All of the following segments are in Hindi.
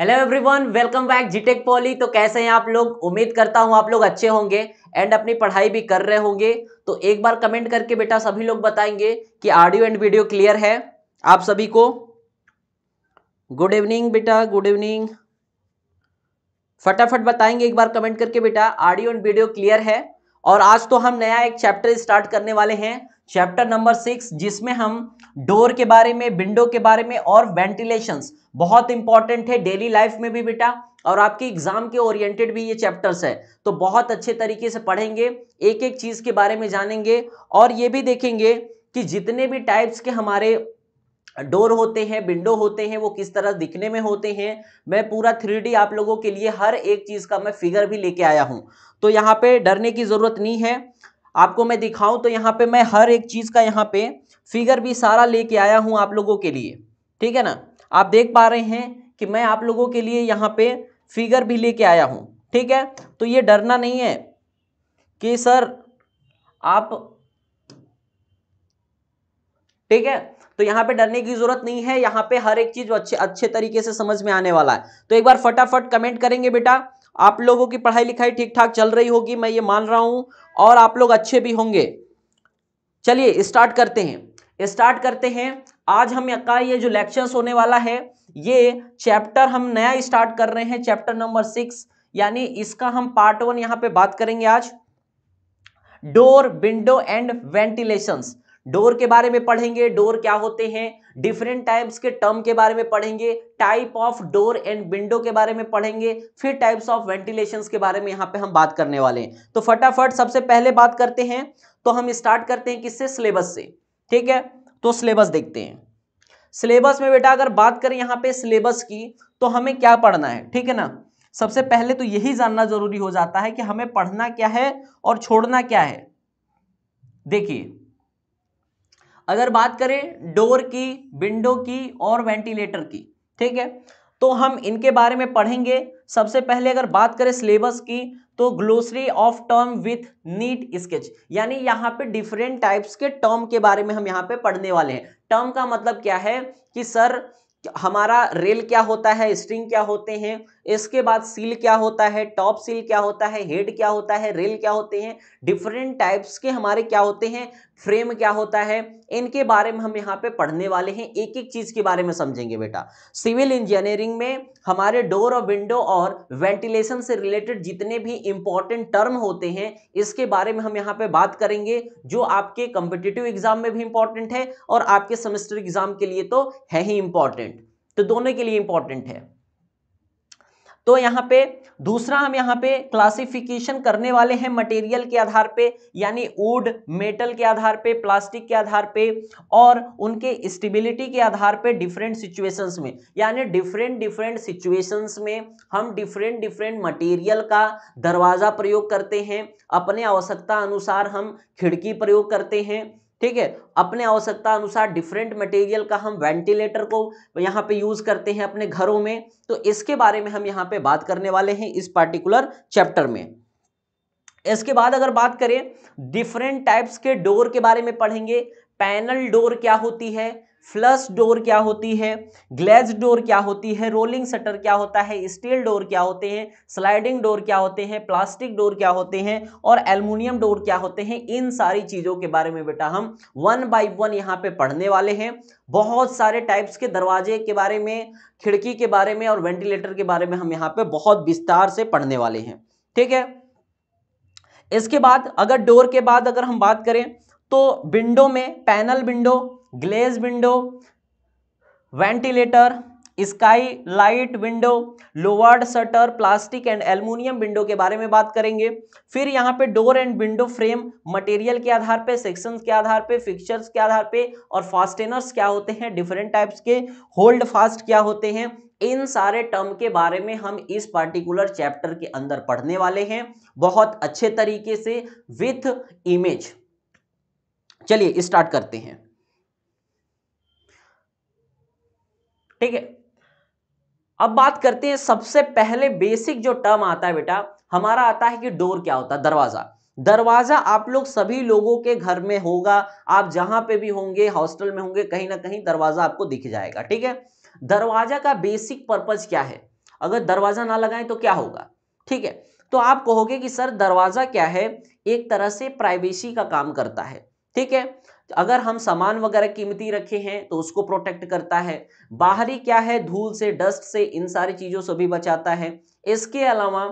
Hello everyone welcome back G tech poly तो कैसे हैं आप लोग उम्मीद करता हूं आप लोग अच्छे होंगे एंड अपनी पढ़ाई भी कर रहे होंगे तो एक बार कमेंट करके बेटा सभी लोग बताएंगे कि ऑडियो एंड वीडियो क्लियर है आप सभी को गुड इवनिंग बेटा गुड इवनिंग फटाफट बताएंगे एक बार कमेंट करके बेटा ऑडियो एंड वीडियो क्लियर है और आज तो हम नया एक चैप्टर स्टार्ट करने वाले हैं चैप्टर नंबर सिक्स जिसमें हम डोर के बारे में विंडो के बारे में और वेंटिलेशन बहुत इंपॉर्टेंट है डेली लाइफ में भी बेटा और आपके एग्जाम के ओरिएंटेड भी ये चैप्टर्स है तो बहुत अच्छे तरीके से पढ़ेंगे एक एक चीज के बारे में जानेंगे और ये भी देखेंगे कि जितने भी टाइप्स के हमारे डोर होते हैं विंडो होते हैं वो किस तरह दिखने में होते हैं मैं पूरा थ्री आप लोगों के लिए हर एक चीज़ का मैं फिगर भी लेके आया हूँ तो यहाँ पे डरने की ज़रूरत नहीं है आपको मैं दिखाऊं तो यहाँ पे मैं हर एक चीज़ का यहाँ पे फिगर भी सारा लेके आया हूँ आप लोगों के लिए ठीक है ना आप देख पा रहे हैं कि मैं आप लोगों के लिए यहाँ पे फिगर भी लेके आया हूँ ठीक है तो ये डरना नहीं है कि सर आप ठीक है तो यहाँ पे डरने की जरूरत नहीं है यहाँ पे हर एक चीज अच्छे अच्छे तरीके से समझ में आने वाला है तो एक बार फटाफट कमेंट करेंगे बेटा आप लोगों की पढ़ाई लिखाई ठीक ठाक चल रही होगी मैं ये मान रहा हूँ और आप लोग अच्छे भी होंगे चलिए स्टार्ट करते हैं स्टार्ट करते हैं आज हम का ये जो लेक्चर्स होने वाला है ये चैप्टर हम नया स्टार्ट कर रहे हैं चैप्टर नंबर सिक्स यानी इसका हम पार्ट वन यहाँ पे बात करेंगे आज door window and ventilations door के बारे में पढ़ेंगे डोर क्या होते हैं डिफरेंट टाइप्स के टर्म के बारे में पढ़ेंगे type of door and window के बारे में पढ़ेंगे फिर टाइप्स ऑफ वेंटिलेशन के बारे में यहाँ पे हम बात करने वाले हैं तो फटाफट सबसे पहले बात करते हैं तो हम स्टार्ट करते हैं किससे सिलेबस से ठीक है तो सिलेबस देखते हैं सिलेबस में बेटा अगर बात करें यहाँ पे सिलेबस की तो हमें क्या पढ़ना है ठीक है ना सबसे पहले तो यही जानना जरूरी हो जाता है कि हमें पढ़ना क्या है और छोड़ना क्या है देखिए अगर बात करें डोर की विंडो की और वेंटिलेटर की ठीक है तो हम इनके बारे में पढ़ेंगे सबसे पहले अगर बात करें सिलेबस की तो glossary of term with neat sketch यानी यहाँ पे डिफरेंट टाइप्स के टर्म के बारे में हम यहाँ पे पढ़ने वाले हैं टर्म का मतलब क्या है कि सर हमारा रेल क्या होता है स्ट्रिंग क्या होते हैं इसके बाद सील क्या होता है टॉप सील क्या होता है हेड क्या होता है रेल क्या होते हैं डिफरेंट टाइप्स के हमारे क्या होते हैं फ्रेम क्या होता है इनके बारे में हम यहाँ पे पढ़ने वाले हैं एक एक चीज़ के बारे में समझेंगे बेटा सिविल इंजीनियरिंग में हमारे डोर और विंडो और वेंटिलेशन से रिलेटेड जितने भी इंपॉर्टेंट टर्म होते हैं इसके बारे में हम यहाँ पे बात करेंगे जो आपके कम्पिटिटिव एग्जाम में भी इंपॉर्टेंट है और आपके सेमेस्टर एग्जाम के लिए तो है ही इंपॉर्टेंट तो दोनों के लिए इंपॉर्टेंट है तो यहाँ पे दूसरा हम यहाँ पे क्लासिफिकेशन करने वाले हैं मटेरियल के आधार पे यानी वुड मेटल के आधार पे प्लास्टिक के आधार पे और उनके स्टेबिलिटी के आधार पे डिफरेंट सिचुएशंस में यानी डिफरेंट डिफरेंट सिचुएशंस में हम डिफरेंट डिफरेंट मटेरियल का दरवाज़ा प्रयोग करते हैं अपने आवश्यकता अनुसार हम खिड़की प्रयोग करते हैं ठीक है अपने आवश्यकता अनुसार डिफरेंट मटेरियल का हम वेंटिलेटर को यहाँ पे यूज़ करते हैं अपने घरों में तो इसके बारे में हम यहाँ पे बात करने वाले हैं इस पार्टिकुलर चैप्टर में इसके बाद अगर बात करें डिफरेंट टाइप्स के डोर के बारे में पढ़ेंगे पैनल डोर क्या होती है फ्लश डोर क्या होती है ग्लेज डोर क्या होती है रोलिंग शटर क्या होता है स्टील डोर क्या होते हैं स्लाइडिंग डोर क्या होते हैं प्लास्टिक डोर क्या होते हैं और एल्यूमिनियम डोर क्या होते हैं इन सारी चीज़ों के बारे में बेटा हम वन बाई वन यहाँ पे पढ़ने वाले हैं बहुत सारे टाइप्स के दरवाजे के बारे में खिड़की के बारे में और वेंटिलेटर के बारे में हम यहाँ पे बहुत विस्तार से पढ़ने वाले हैं ठीक है इसके बाद अगर डोर के बाद अगर हम बात करें तो विंडो में panel window glaze window ventilator sky light window louvred shutter plastic and aluminium window के बारे में बात करेंगे फिर यहाँ पे door and window frame material के आधार पे सेक्शंस के आधार पे फिक्सचर्स के आधार पे और फास्टेनर्स क्या होते हैं डिफरेंट टाइप्स के होल्ड फास्ट क्या होते हैं इन सारे टर्म के बारे में हम इस पार्टिकुलर चैप्टर के अंदर पढ़ने वाले हैं बहुत अच्छे तरीके से विथ इमेज चलिए स्टार्ट करते हैं ठीक है अब बात करते हैं सबसे पहले बेसिक जो टर्म आता है बेटा हमारा आता है कि डोर क्या होता है दरवाजा दरवाजा आप लोग सभी लोगों के घर में होगा आप जहां पे भी होंगे हॉस्टल में होंगे कहीं ना कहीं दरवाजा आपको दिख जाएगा ठीक है दरवाजा का बेसिक पर्पज क्या है अगर दरवाजा ना लगाएं तो क्या होगा ठीक है तो आप कहोगे कि सर दरवाजा क्या है एक तरह से प्राइवेसी का काम करता है ठीक है तो अगर हम सामान वगैरह कीमती रखे हैं तो उसको प्रोटेक्ट करता है बाहरी क्या है धूल से डस्ट से इन सारी चीज़ों से भी बचाता है इसके अलावा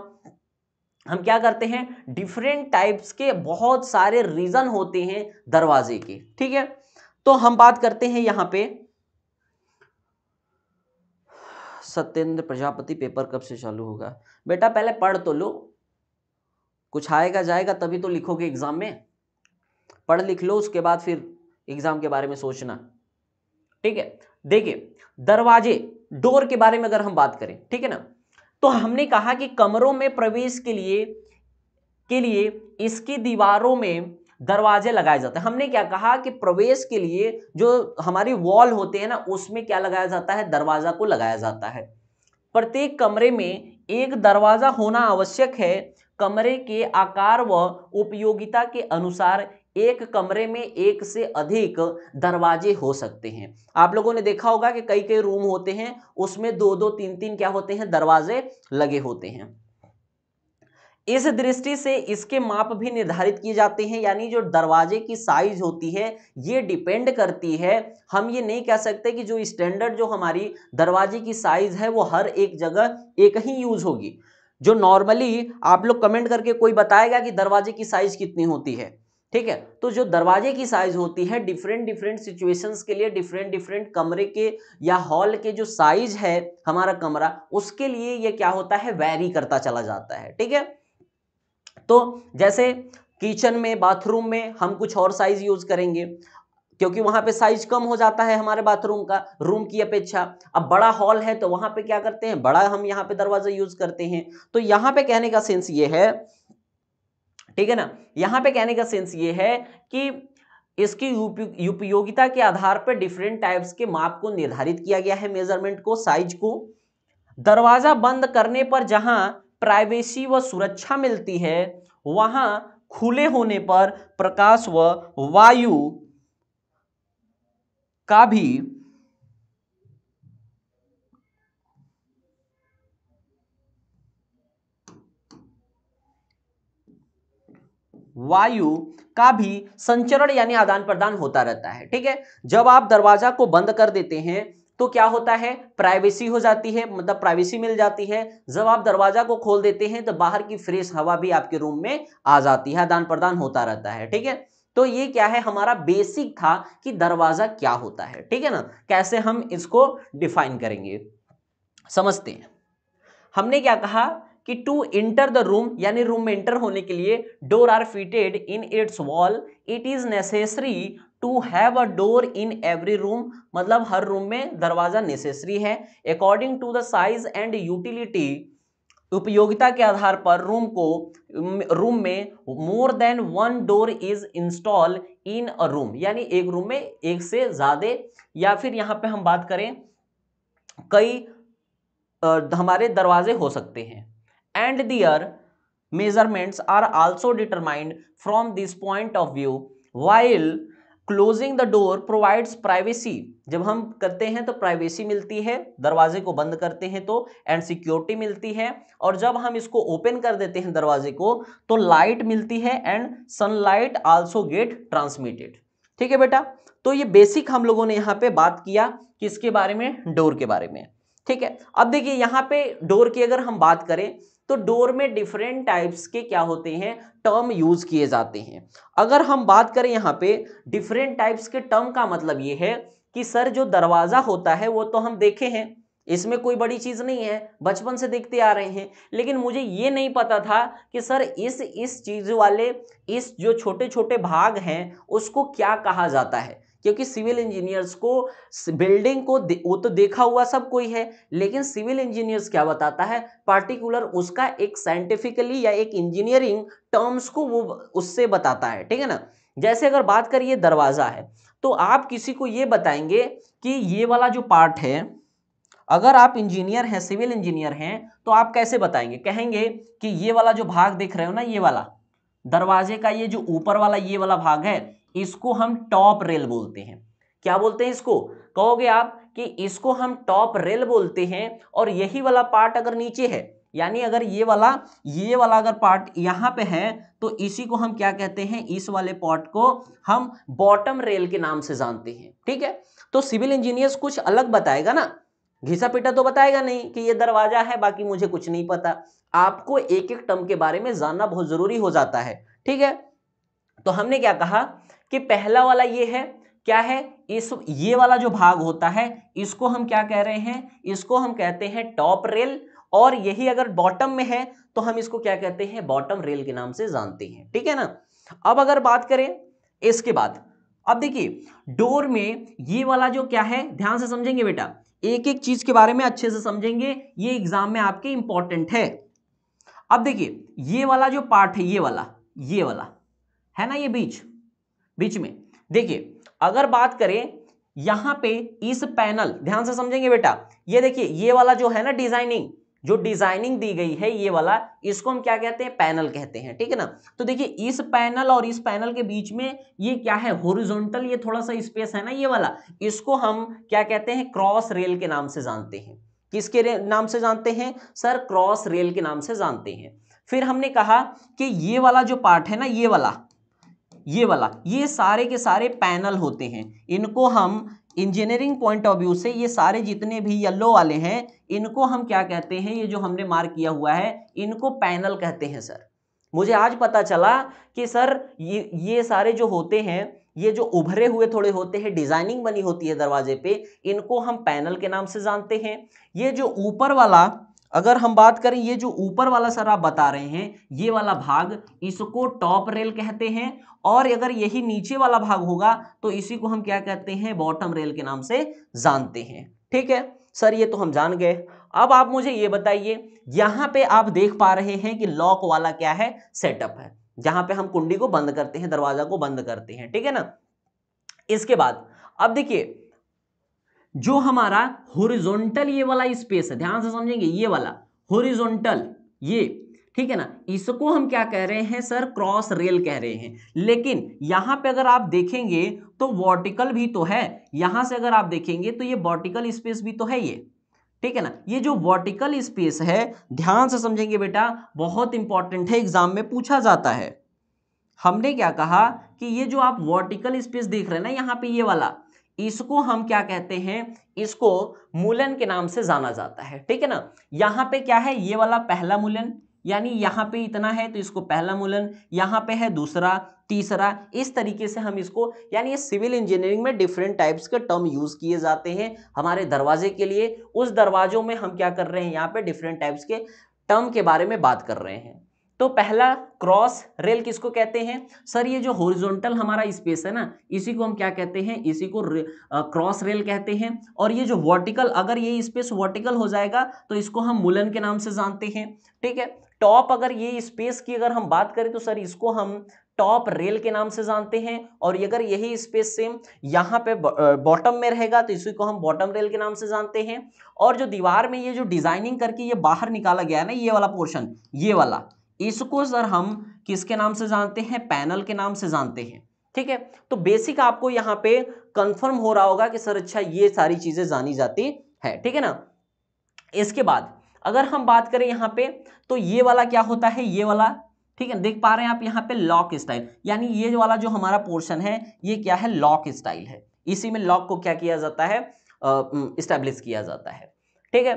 हम क्या करते हैं डिफरेंट टाइप्स के बहुत सारे रीज़न होते हैं दरवाजे के ठीक है तो हम बात करते हैं यहाँ पे सत्येंद्र प्रजापति पेपर कब से चालू होगा बेटा पहले पढ़ तो लो कुछ आएगा जाएगा तभी तो लिखोगे एग्जाम में पढ़ लिख लो उसके बाद फिर एग्जाम के बारे में सोचना ठीक है देखिए दरवाजे डोर के बारे में अगर हम बात करें ठीक है ना तो हमने कहा कि कमरों में प्रवेश के लिए के लिए इसकी दीवारों में दरवाजे लगाए जाते हैं हमने क्या कहा कि प्रवेश के लिए जो हमारी वॉल होते हैं ना उसमें क्या लगाया जाता है दरवाजा को लगाया जाता है प्रत्येक कमरे में एक दरवाजा होना आवश्यक है कमरे के आकार व उपयोगिता के अनुसार एक कमरे में एक से अधिक दरवाजे हो सकते हैं आप लोगों ने देखा होगा कि कई कई रूम होते हैं उसमें दो दो तीन तीन क्या होते हैं दरवाजे लगे होते हैं इस दृष्टि से इसके माप भी निर्धारित किए जाते हैं यानी जो दरवाजे की साइज होती है ये डिपेंड करती है हम ये नहीं कह सकते कि जो स्टैंडर्ड जो हमारी दरवाजे की साइज है वो हर एक जगह एक ही यूज होगी जो नॉर्मली आप लोग कमेंट करके कोई बताएगा कि दरवाजे की साइज कितनी होती है ठीक है तो जो दरवाजे की साइज होती है डिफरेंट डिफरेंट सिचुएशंस के लिए डिफरेंट डिफरेंट कमरे के या हॉल के जो साइज है हमारा कमरा उसके लिए ये क्या होता है वैरी करता चला जाता है ठीक है तो जैसे किचन में बाथरूम में हम कुछ और साइज यूज करेंगे क्योंकि वहां पे साइज कम हो जाता है हमारे बाथरूम का रूम की अपेक्षा अब बड़ा हॉल है तो वहां पे क्या करते हैं बड़ा हम यहाँ पे दरवाजा यूज करते हैं तो यहाँ पे कहने का सेंस ये है ठीक है ना यहाँ पे कहने का सेंस ये है कि इसकी उपयोगिता के आधार पर डिफरेंट टाइप्स के माप को निर्धारित किया गया है मेजरमेंट को साइज को दरवाज़ा बंद करने पर जहां प्राइवेसी व सुरक्षा मिलती है वहां खुले होने पर प्रकाश व वायु का भी वायु का भी संचरण यानी आदान प्रदान होता रहता है ठीक है जब आप दरवाजा को बंद कर देते हैं तो क्या होता है प्राइवेसी हो जाती है मतलब प्राइवेसी मिल जाती है जब आप दरवाजा को खोल देते हैं तो बाहर की फ्रेश हवा भी आपके रूम में आ जाती है आदान प्रदान होता रहता है ठीक है तो ये क्या है हमारा बेसिक था कि दरवाजा क्या होता है ठीक है ना कैसे हम इसको डिफाइन करेंगे समझते हैं हमने क्या कहा कि टू इंटर द रूम यानी रूम में इंटर होने के लिए door are fitted in its wall it is necessary to have a door in every room मतलब हर रूम में दरवाजा नेसेसरी है according to the size and utility उपयोगिता के आधार पर रूम को रूम में more than one door is install in a room यानी एक रूम में एक से ज़्यादा या फिर यहाँ पे हम बात करें कई आ, हमारे दरवाजे हो सकते हैं and their measurements are also determined from this point of view while closing the door provides privacy जब हम करते हैं तो प्राइवेसी मिलती है दरवाजे को बंद करते हैं तो एंड सिक्योरिटी मिलती है और जब हम इसको ओपन कर देते हैं दरवाजे को तो लाइट मिलती है and sunlight also get transmitted ठीक है बेटा तो ये बेसिक हम लोगों ने यहाँ पे बात किया किसके बारे में डोर के बारे में ठीक है अब देखिए यहाँ पे डोर की अगर हम बात करें तो डोर में डिफरेंट टाइप्स के क्या होते हैं टर्म यूज किए जाते हैं अगर हम बात करें यहाँ पे डिफरेंट टाइप्स के टर्म का मतलब ये है कि सर जो दरवाज़ा होता है वो तो हम देखे हैं इसमें कोई बड़ी चीज़ नहीं है बचपन से देखते आ रहे हैं लेकिन मुझे ये नहीं पता था कि सर इस इस चीज़ वाले इस जो छोटे छोटे भाग हैं उसको क्या कहा जाता है क्योंकि सिविल इंजीनियर्स को बिल्डिंग को वो तो देखा हुआ सब कोई है लेकिन सिविल इंजीनियर्स क्या बताता है पार्टिकुलर उसका एक साइंटिफिकली या एक इंजीनियरिंग टर्म्स को वो उससे बताता है ठीक है ना जैसे अगर बात करिए दरवाज़ा है तो आप किसी को ये बताएंगे कि ये वाला जो पार्ट है अगर आप इंजीनियर हैं सिविल इंजीनियर हैं तो आप कैसे बताएंगे कहेंगे कि ये वाला जो भाग देख रहे हो ना ये वाला दरवाजे का ये जो ऊपर वाला ये वाला भाग है इसको हम टॉप रेल बोलते हैं क्या बोलते हैं इसको कहोगे आप कि इसको हम टॉप रेल बोलते हैं और यही वाला पार्ट अगर नीचे है यानी अगर ये वाला ये वाला अगर पार्ट यहाँ पे है तो इसी को हम क्या कहते हैं इस वाले पार्ट को हम बॉटम रेल के नाम से जानते हैं ठीक है तो सिविल इंजीनियर्स कुछ अलग बताएगा ना घिसा पिटा तो बताएगा नहीं कि ये दरवाजा है बाकी मुझे कुछ नहीं पता आपको एक एक टर्म के बारे में जानना बहुत जरूरी हो जाता है ठीक है तो हमने क्या कहा कि पहला वाला ये है क्या है इस ये वाला जो भाग होता है इसको हम क्या कह रहे हैं इसको हम कहते हैं टॉप रेल और यही अगर बॉटम में है तो हम इसको क्या कहते हैं बॉटम रेल के नाम से जानते हैं ठीक है ना अब अगर बात करें इसके बाद अब देखिए डोर में ये वाला जो क्या है ध्यान से समझेंगे बेटा एक एक चीज के बारे में अच्छे से समझेंगे ये एग्जाम में आपके इंपॉर्टेंट है अब देखिए ये वाला जो पार्ट है ये वाला ये वाला है ना ये बीच बीच में देखिए अगर बात करें यहां पे इस पैनल ध्यान से समझेंगे बेटा ये देखिए ये वाला जो है ना डिजाइनिंग जो डिजाइनिंग दी गई है ये वाला इसको हम क्या कहते हैं पैनल कहते हैं ठीक है ना तो देखिए इस पैनल और इस पैनल के बीच में ये क्या है होरिजोनटल ये थोड़ा सा स्पेस है ना ये वाला इसको हम क्या कहते हैं क्रॉस रेल के नाम से जानते हैं किसके नाम से जानते हैं सर क्रॉस रेल के नाम से जानते हैं फिर हमने कहा कि ये वाला जो पार्ट है ना ये वाला ये वाला ये सारे के सारे पैनल होते हैं इनको हम इंजीनियरिंग पॉइंट ऑफ व्यू से ये सारे जितने भी येलो वाले हैं इनको हम क्या कहते हैं ये जो हमने मार्क किया हुआ है इनको पैनल कहते हैं सर मुझे आज पता चला कि सर ये ये सारे जो होते हैं ये जो उभरे हुए थोड़े होते हैं डिजाइनिंग बनी होती है दरवाजे पे इनको हम पैनल के नाम से जानते हैं ये जो ऊपर वाला अगर हम बात करें ये जो ऊपर वाला सर आप बता रहे हैं ये वाला भाग इसको टॉप रेल कहते हैं और अगर यही नीचे वाला भाग होगा तो इसी को हम क्या कहते हैं बॉटम रेल के नाम से जानते हैं ठीक है सर ये तो हम जान गए अब आप मुझे ये बताइए यहाँ पे आप देख पा रहे हैं कि लॉक वाला क्या है सेटअप है जहां पे हम कुंडी को बंद करते हैं दरवाजा को बंद करते हैं ठीक है ना इसके बाद अब देखिए जो हमारा होरिजोनटल ये वाला स्पेस है ध्यान से समझेंगे ये वाला होरिजोनटल ये ठीक है ना इसको हम क्या कह रहे हैं सर क्रॉस रेल कह रहे हैं लेकिन यहां पे अगर आप देखेंगे तो वर्टिकल भी तो है यहां से अगर आप देखेंगे तो ये वर्टिकल स्पेस भी तो है ये ठीक है ना ये जो वर्टिकल स्पेस है ध्यान से समझेंगे बेटा बहुत इंपॉर्टेंट है एग्जाम में पूछा जाता है हमने क्या कहा कि ये जो आप वर्टिकल स्पेस देख रहे हैं ना यहाँ पे ये वाला इसको हम क्या कहते हैं इसको मूलन के नाम से जाना जाता है ठीक है ना यहाँ पे क्या है ये वाला पहला मूलन यानी यहाँ पे इतना है तो इसको पहला मूलन यहाँ पे है दूसरा तीसरा इस तरीके से हम इसको यानी सिविल इंजीनियरिंग में डिफरेंट टाइप्स के टर्म यूज़ किए जाते हैं हमारे दरवाजे के लिए उस दरवाजों में हम क्या कर रहे हैं यहाँ पर डिफरेंट टाइप्स के टर्म के बारे में बात कर रहे हैं तो पहला क्रॉस रेल किसको कहते हैं सर ये जो हॉरिजॉन्टल हमारा स्पेस है ना इसी को हम क्या कहते हैं इसी को क्रॉस रेल कहते हैं और ये जो वर्टिकल अगर ये स्पेस वर्टिकल हो जाएगा तो इसको हम मुलन के नाम से जानते हैं ठीक है टॉप अगर ये स्पेस की अगर हम बात करें तो सर इसको हम टॉप रेल के नाम से जानते हैं और अगर यही स्पेस सेम यहाँ पे बॉटम में रहेगा तो इसी को हम बॉटम रेल के नाम से जानते हैं और जो दीवार में ये जो डिजाइनिंग करके ये बाहर निकाला गया है ना ये वाला पोर्शन ये वाला इसको सर हम किसके नाम से जानते हैं पैनल के नाम से जानते हैं ठीक है तो बेसिक आपको यहाँ पे कंफर्म हो रहा होगा कि सर अच्छा ये सारी चीजें जानी जाती है ठीक है ना इसके बाद अगर हम बात करें यहाँ पे तो ये वाला क्या होता है ये वाला ठीक है देख पा रहे हैं आप यहाँ पे लॉक स्टाइल यानी ये वाला जो हमारा पोर्शन है ये क्या है लॉक स्टाइल है इसी में लॉक को क्या किया जाता है इस्टेब्लिश किया जाता है ठीक है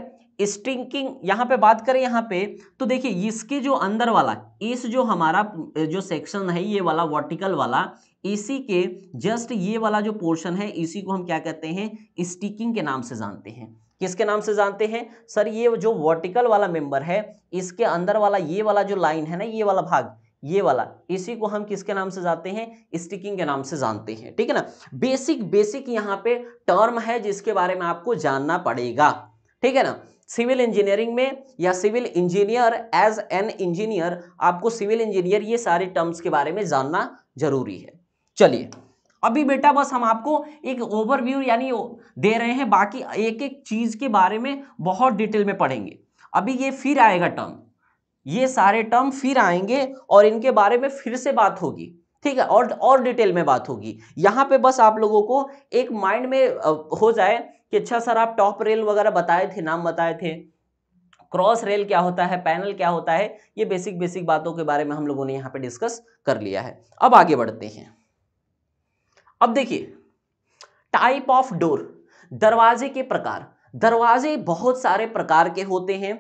स्टिंकिंग यहाँ पे बात करें यहाँ पे तो देखिए इसके जो अंदर वाला इस जो हमारा जो सेक्शन है ये वाला वर्टिकल वाला इसी के जस्ट ये वाला जो पोर्शन है इसी को हम क्या कहते हैं स्टिकिंग के नाम से जानते हैं किसके नाम से जानते हैं सर ये जो वर्टिकल वाला मेंबर है इसके अंदर वाला ये वाला जो लाइन है ना ये वाला भाग ये वाला इसी को हम किसके नाम से जानते हैं स्टिकिंग के नाम से जानते हैं ठीक है ना बेसिक बेसिक यहाँ पे टर्म है जिसके बारे में आपको जानना पड़ेगा ठीक है ना सिविल इंजीनियरिंग में या civil engineer as an engineer आपको सिविल इंजीनियर ये सारे टर्म्स के बारे में जानना जरूरी है चलिए अभी बेटा बस हम आपको एक ओवरव्यू यानी दे रहे हैं बाकी एक एक चीज के बारे में बहुत डिटेल में पढ़ेंगे अभी ये फिर आएगा टर्म ये सारे टर्म फिर आएंगे और इनके बारे में फिर से बात होगी ठीक है और और डिटेल में बात होगी यहाँ पे बस आप लोगों को एक माइंड में हो जाए कि अच्छा सर आप टॉप रेल वगैरह बताए थे नाम बताए थे क्रॉस रेल क्या होता है पैनल क्या होता है ये बेसिक बेसिक बातों के बारे में हम लोगों ने यहाँ पे डिस्कस कर लिया है अब आगे बढ़ते हैं अब देखिए टाइप ऑफ डोर दरवाजे के प्रकार दरवाजे बहुत सारे प्रकार के होते हैं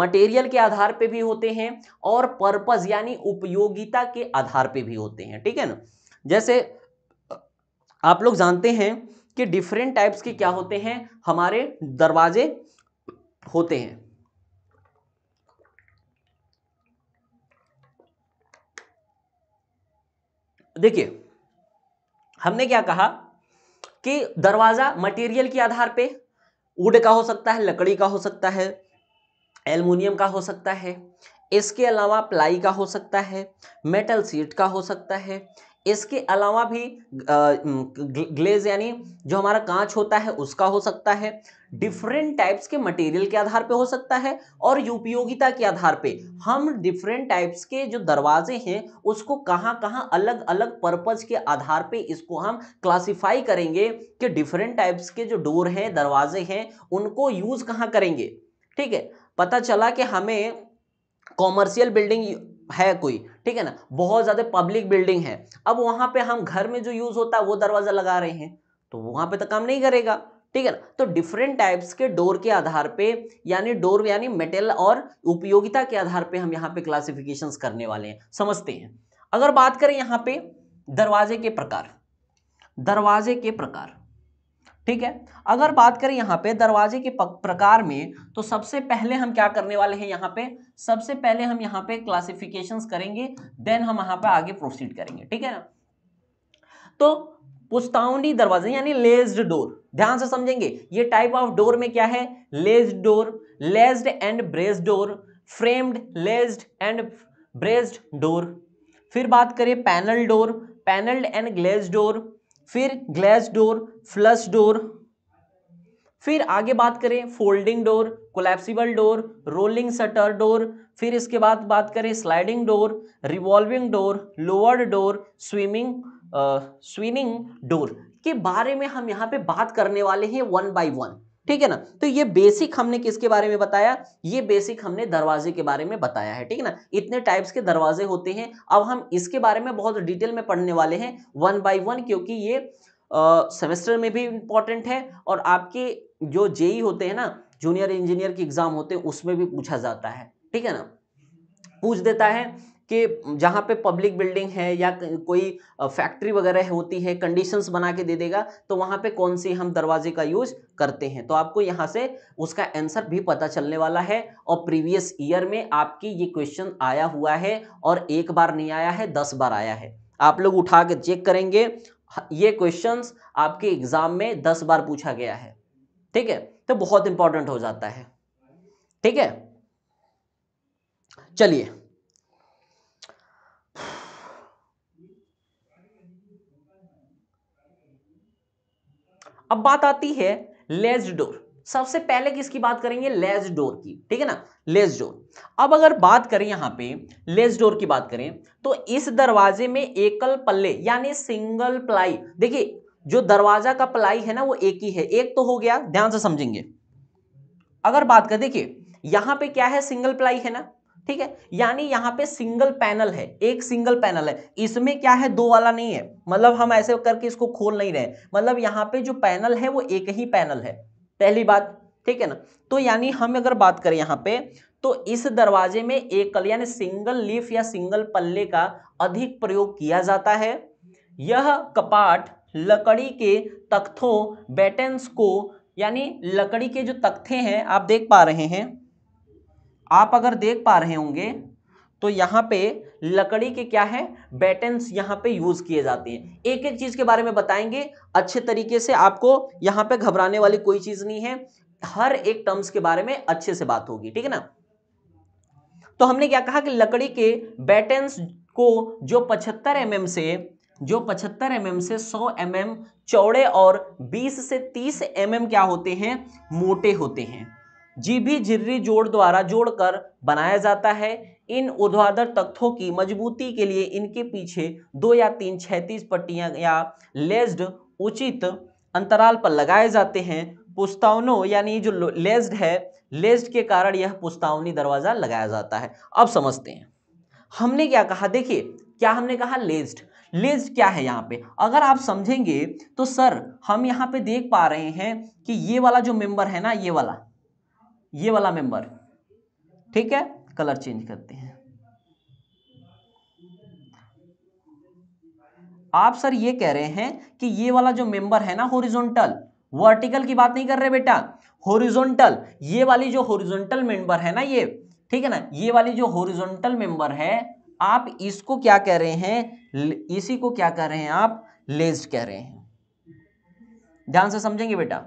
मटेरियल के आधार पे भी होते हैं और पर्पज यानी उपयोगिता के आधार पे भी होते हैं ठीक है ना जैसे आप लोग जानते हैं कि डिफरेंट टाइप्स के क्या होते हैं हमारे दरवाजे होते हैं देखिए हमने क्या कहा कि दरवाजा मटेरियल के आधार पे वुड का हो सकता है लकड़ी का हो सकता है एल्युमिनियम का हो सकता है इसके अलावा प्लाई का हो सकता है मेटल सीट का हो सकता है इसके अलावा भी ग्लेज यानी जो हमारा कांच होता है उसका हो सकता है डिफरेंट टाइप्स के मटेरियल के आधार पे हो सकता है और उपयोगिता के आधार पे हम डिफरेंट टाइप्स के जो दरवाजे हैं उसको कहाँ कहाँ अलग अलग पर्पज के आधार पे इसको हम क्लासिफाई करेंगे कि डिफरेंट टाइप्स के जो डोर हैं दरवाजे हैं उनको यूज़ कहाँ करेंगे ठीक है पता चला कि हमें कॉमर्शियल बिल्डिंग है कोई ठीक है ना बहुत ज़्यादा पब्लिक बिल्डिंग है अब वहां पे हम घर में जो यूज़ होता है वो दरवाज़ा लगा रहे हैं तो वहां पे तो काम नहीं करेगा ठीक है ना तो डिफरेंट टाइप्स के डोर के आधार पे यानी डोर यानी मेटल और उपयोगिता के आधार पे हम यहाँ पे क्लासिफिकेशन करने वाले हैं समझते हैं अगर बात करें यहाँ पे दरवाजे के प्रकार दरवाजे के प्रकार ठीक है अगर बात करें यहाँ पे दरवाजे के प्रकार में तो सबसे पहले हम क्या करने वाले हैं यहाँ पे सबसे पहले हम यहाँ पे क्लासिफिकेशंस करेंगे देन हम यहाँ पे आगे प्रोसीड करेंगे ठीक है ना तो पुस्तावनी दरवाजे यानी लेज्ड डोर ध्यान से समझेंगे ये टाइप ऑफ डोर में क्या है ledged door ledged and braced door framed ledged and braced door फिर बात करें panel door panelled and glazed door फिर ग्लास डोर फ्लश डोर फिर आगे बात करें folding door collapsible door rolling shutter door फिर इसके बाद बात करें sliding door revolving door louvred door swimming swimming door के बारे में हम यहाँ पे बात करने वाले हैं वन बाय वन ठीक है ना तो ये बेसिक हमने किसके बारे में बताया ये बेसिक हमने दरवाजे के बारे में बताया है ठीक है ना इतने टाइप्स के दरवाजे होते हैं अब हम इसके बारे में बहुत डिटेल में पढ़ने वाले हैं वन बाई वन क्योंकि ये सेमेस्टर में भी इंपॉर्टेंट है और आपके जो जेई e होते हैं ना जूनियर इंजीनियर के एग्जाम होते हैं उसमें भी पूछा जाता है ठीक है ना पूछ देता है कि जहाँ पे पब्लिक बिल्डिंग है या कोई फैक्ट्री वगैरह होती है कंडीशंस बना के दे देगा तो वहाँ पे कौन सी हम दरवाजे का यूज करते हैं तो आपको यहाँ से उसका आंसर भी पता चलने वाला है और प्रीवियस ईयर में आपकी ये क्वेश्चन आया हुआ है और एक बार नहीं आया है दस बार आया है आप लोग उठा कर चेक करेंगे ये क्वेश्चन आपके एग्जाम में दस बार पूछा गया है ठीक है तो बहुत इंपॉर्टेंट हो जाता है ठीक है चलिए अब बात आती है लेज डोर सबसे पहले किसकी बात करेंगे लेज डोर की ठीक है ना लेज डोर अब अगर बात करें यहां पे लेज डोर की बात करें तो इस दरवाजे में एकल पल्ले यानी सिंगल प्लाई देखिए जो दरवाजा का प्लाई है ना वो एक ही है एक तो हो गया ध्यान से समझेंगे अगर बात कर देखिए यहां पे क्या है सिंगल प्लाई है ना ठीक है हम्म। यानी यहाँ पे सिंगल पैनल है एक सिंगल पैनल है इसमें क्या है दो वाला नहीं है मतलब हम ऐसे करके इसको खोल नहीं रहे मतलब यहाँ पे जो पैनल है वो एक ही पैनल है पहली बात ठीक है ना तो यानी हम अगर बात करें यहाँ पे तो इस दरवाजे में एकल यानी सिंगल लीफ या सिंगल पल्ले का अधिक प्रयोग किया जाता है यह कपाट लकड़ी के तख्तों बैटन्स को यानी लकड़ी के जो तख्ते हैं आप देख पा रहे हैं आप अगर देख पा रहे होंगे तो यहाँ पे लकड़ी के क्या है बैटन्स यहाँ पे यूज किए जाते हैं एक एक चीज के बारे में बताएंगे अच्छे तरीके से आपको यहाँ पे घबराने वाली कोई चीज नहीं है हर एक टर्म्स के बारे में अच्छे से बात होगी ठीक है ना तो हमने क्या कहा कि लकड़ी के बैटन्स को जो 75 एम mm से जो 75 एम mm से 100 एम mm चौड़े और 20 से 30 एम mm क्या होते हैं मोटे होते हैं जीभी झिर्री जोड़ द्वारा जोड़कर बनाया जाता है इन ऊर्ध्वाधर तख्तों की मजबूती के लिए इनके पीछे दो या तीन छैतीस पट्टियां या लेस्ड उचित अंतराल पर लगाए जाते हैं पुस्तावनों यानी जो लेस्ड है लेस्ड के कारण यह पुस्तावनी दरवाज़ा लगाया जाता है अब समझते हैं हमने क्या कहा देखिए क्या हमने कहा लेस्ड लेस्ड क्या है यहाँ पे अगर आप समझेंगे तो सर हम यहाँ पे देख पा रहे हैं कि ये वाला जो मेंबर है ना ये वाला ये वाला मेंबर ठीक है कलर चेंज करते हैं आप सर ये कह रहे हैं कि ये वाला जो मेंबर है ना होरिजोनटल वर्टिकल की बात नहीं कर रहे बेटा होरिजोनटल ये वाली जो होरिजोनटल मेंबर है ना ये ठीक है ना ये वाली जो होरिजोनटल मेंबर है आप इसको क्या कह रहे हैं इसी को क्या कह रहे हैं आप लेज कह रहे हैं ध्यान से समझेंगे बेटा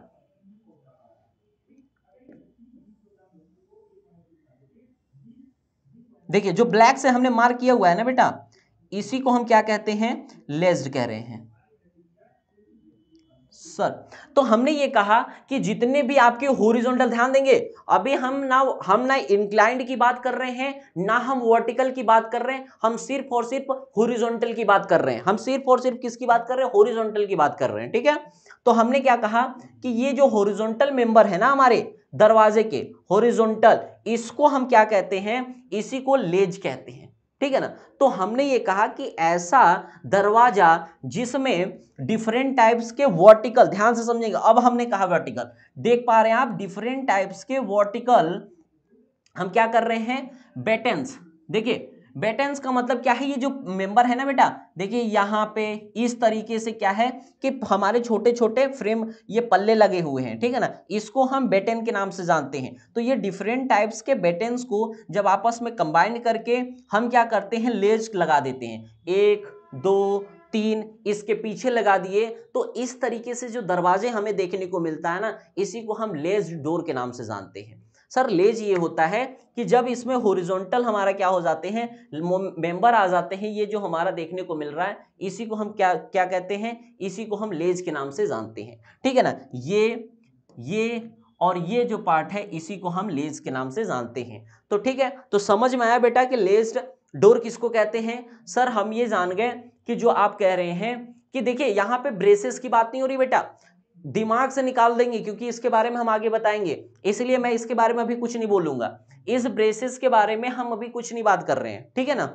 देखिए जो ब्लैक से हमने मार्क किया हुआ है ना बेटा इसी को हम क्या कहते हैं लेस्ड कह रहे हैं सर तो हमने ये कहा कि जितने भी आपके होरिजोनटल ध्यान देंगे अभी हम ना हम ना इंक्लाइंड की बात कर रहे हैं ना हम वर्टिकल की बात कर रहे हैं हम सिर्फ और सिर्फ होरिजोनटल की बात कर रहे हैं हम सिर्फ और सिर्फ किसकी बात कर रहे हैं होरिजोनटल की बात कर रहे हैं ठीक है तो हमने क्या कहा कि ये जो होरिजोनटल मेंबर है ना हमारे दरवाजे के होरिजोनटल इसको हम क्या कहते हैं इसी को लेज कहते हैं ठीक है ना तो हमने ये कहा कि ऐसा दरवाजा जिसमें डिफरेंट टाइप्स के वर्टिकल ध्यान से समझेंगे अब हमने कहा वर्टिकल देख पा रहे हैं आप डिफरेंट टाइप्स के वर्टिकल हम क्या कर रहे हैं बेटेंस देखिए बेटेंस का मतलब क्या है ये जो मेंबर है ना बेटा देखिए यहाँ पे इस तरीके से क्या है कि हमारे छोटे छोटे फ्रेम ये पल्ले लगे हुए हैं ठीक है ना इसको हम बेटेन के नाम से जानते हैं तो ये डिफरेंट टाइप्स के बेटेंस को जब आपस में कंबाइन करके हम क्या करते हैं लेज लगा देते हैं एक दो तीन इसके पीछे लगा दिए तो इस तरीके से जो दरवाजे हमें देखने को मिलता है ना इसी को हम लेज डोर के नाम से जानते हैं सर लेज ये होता है कि जब इसमें होरिजोनटल हमारा क्या हो जाते हैं मेंबर आ जाते हैं ये जो हमारा देखने को मिल रहा है इसी को हम क्या क्या कहते हैं इसी को हम लेज के नाम से जानते हैं ठीक है ना ये ये और ये जो पार्ट है इसी को हम लेज के नाम से जानते हैं तो ठीक है तो समझ में आया बेटा कि लेज डोर किसको कहते हैं सर हम ये जान गए कि जो आप कह रहे हैं कि देखिए यहाँ पे ब्रेसेस की बात नहीं हो रही बेटा दिमाग से निकाल देंगे क्योंकि इसके बारे में हम आगे बताएंगे इसलिए मैं इसके बारे में अभी कुछ नहीं बोलूंगा इस ब्रेसेस के बारे में हम अभी कुछ नहीं बात कर रहे हैं ठीक है ना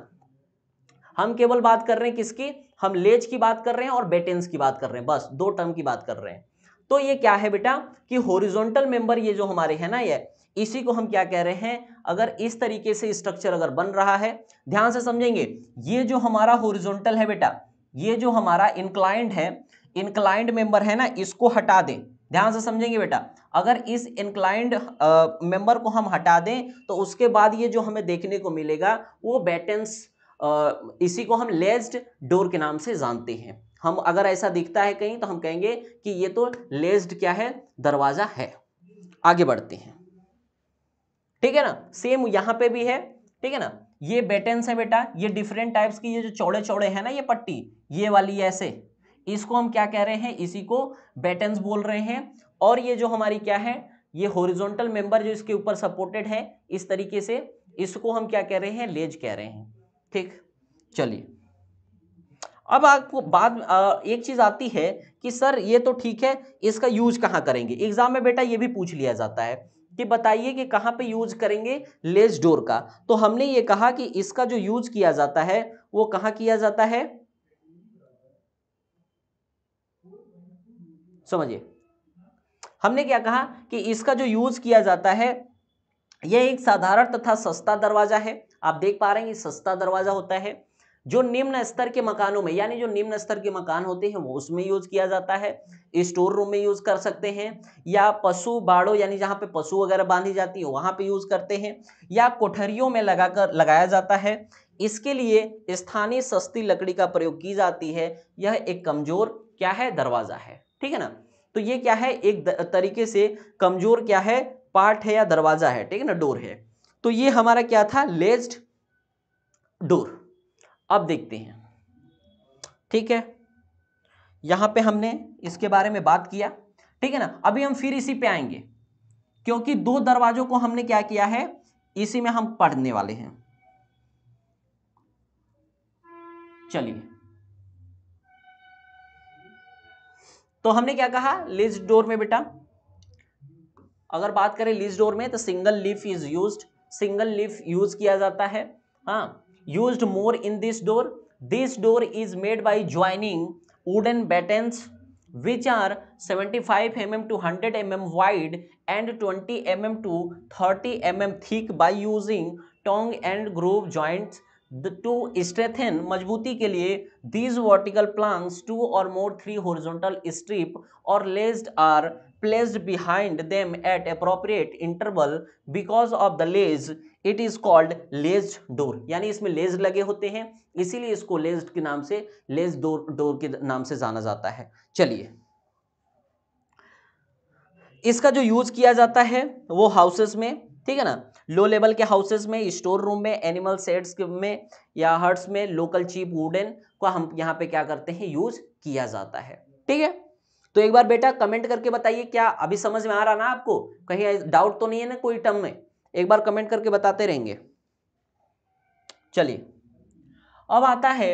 हम केवल बात कर रहे हैं किसकी हम लेज की बात कर रहे हैं और बेटेंस की बात कर रहे हैं बस दो टर्म की बात कर रहे हैं तो ये क्या है बेटा कि होरिजोनटल मेंबर ये जो हमारे है ना ये इसी को हम क्या कह रहे हैं अगर इस तरीके से स्ट्रक्चर अगर बन रहा है ध्यान से समझेंगे ये जो हमारा होरिजोनटल है बेटा ये जो हमारा इंक्लाइंट है इनक्लाइंड मेंबर है ना इसको हटा दें ध्यान से समझेंगे बेटा अगर इस इंक्लाइंड मेंबर को हम हटा दें तो उसके बाद ये जो हमें देखने को मिलेगा वो बैटेंस इसी को हम लेस्ड डोर के नाम से जानते हैं हम अगर ऐसा दिखता है कहीं तो हम कहेंगे कि ये तो लेस्ड क्या है दरवाज़ा है आगे बढ़ते हैं ठीक है ना सेम यहां पे भी है ठीक है ना ये बेटेंस है बेटा ये डिफरेंट टाइप्स की ये जो चौड़े चौड़े हैं ना ये पट्टी ये वाली ऐसे इसको हम क्या कह रहे हैं इसी को बेटन्स बोल रहे हैं और ये जो हमारी क्या है ये होरिजोनटल मेंबर जो इसके ऊपर सपोर्टेड है इस तरीके से इसको हम क्या कह रहे हैं लेज कह रहे हैं ठीक चलिए अब आपको बाद एक चीज़ आती है कि सर ये तो ठीक है इसका यूज कहाँ करेंगे एग्जाम में बेटा ये भी पूछ लिया जाता है कि बताइए कि कहाँ पे यूज करेंगे लेज डोर का तो हमने ये कहा कि इसका जो यूज किया जाता है वो कहाँ किया जाता है समझिए हमने क्या कहा कि इसका जो यूज किया जाता है यह एक साधारण तथा सस्ता दरवाजा है आप देख पा रहे हैं ये सस्ता दरवाजा होता है जो निम्न स्तर के मकानों में यानी जो निम्न स्तर के मकान होते हैं वो उसमें यूज किया जाता है स्टोर रूम में यूज कर सकते हैं या पशु बाड़ों यानी जहां पे पशु वगैरह बांधी जाती है वहां पे यूज करते हैं या कोठरियों में लगा कर लगाया जाता है इसके लिए स्थानीय सस्ती लकड़ी का प्रयोग की जाती है यह एक कमजोर क्या है दरवाजा है ठीक है ना तो ये क्या है एक तरीके से कमजोर क्या है पार्ट है या दरवाजा है ठीक है ना डोर है तो ये हमारा क्या था लेज्ड डोर अब देखते हैं ठीक है यहां पे हमने इसके बारे में बात किया ठीक है ना अभी हम फिर इसी पे आएंगे क्योंकि दो दरवाजों को हमने क्या किया है इसी में हम पढ़ने वाले हैं चलिए तो हमने क्या कहा लिज डोर में बेटा अगर बात करें लिज डोर में तो single leaf is use single leaf use किया जाता है हाँ use more in this door this door is made by joining wooden battens which are seventy five m m to hundred m m wide and twenty m m to thirty m m thick by using tongue and groove joints to strengthen मजबूती के लिए दीज वर्टिकल प्लांक्स टू और मोर थ्री हॉरिजॉन्टल स्ट्रिप और ledged are placed behind them at appropriate interval because of the ledge it is called ledged door यानी इसमें लेज लगे होते हैं इसीलिए इसको लेज्ड के नाम से लेज डोर डोर के नाम से जाना जाता है चलिए इसका जो यूज किया जाता है वो हाउसेस में ठीक है ना लो लेवल के हाउसेज में स्टोर रूम में एनिमल सेड्स में या हर्ट्स में लोकल चीप वुडन को हम यहाँ पे क्या करते हैं यूज किया जाता है ठीक है तो एक बार बेटा कमेंट करके बताइए क्या अभी समझ में आ रहा ना आपको कहीं डाउट तो नहीं है ना कोई टर्म में एक बार कमेंट करके बताते रहेंगे चलिए अब आता है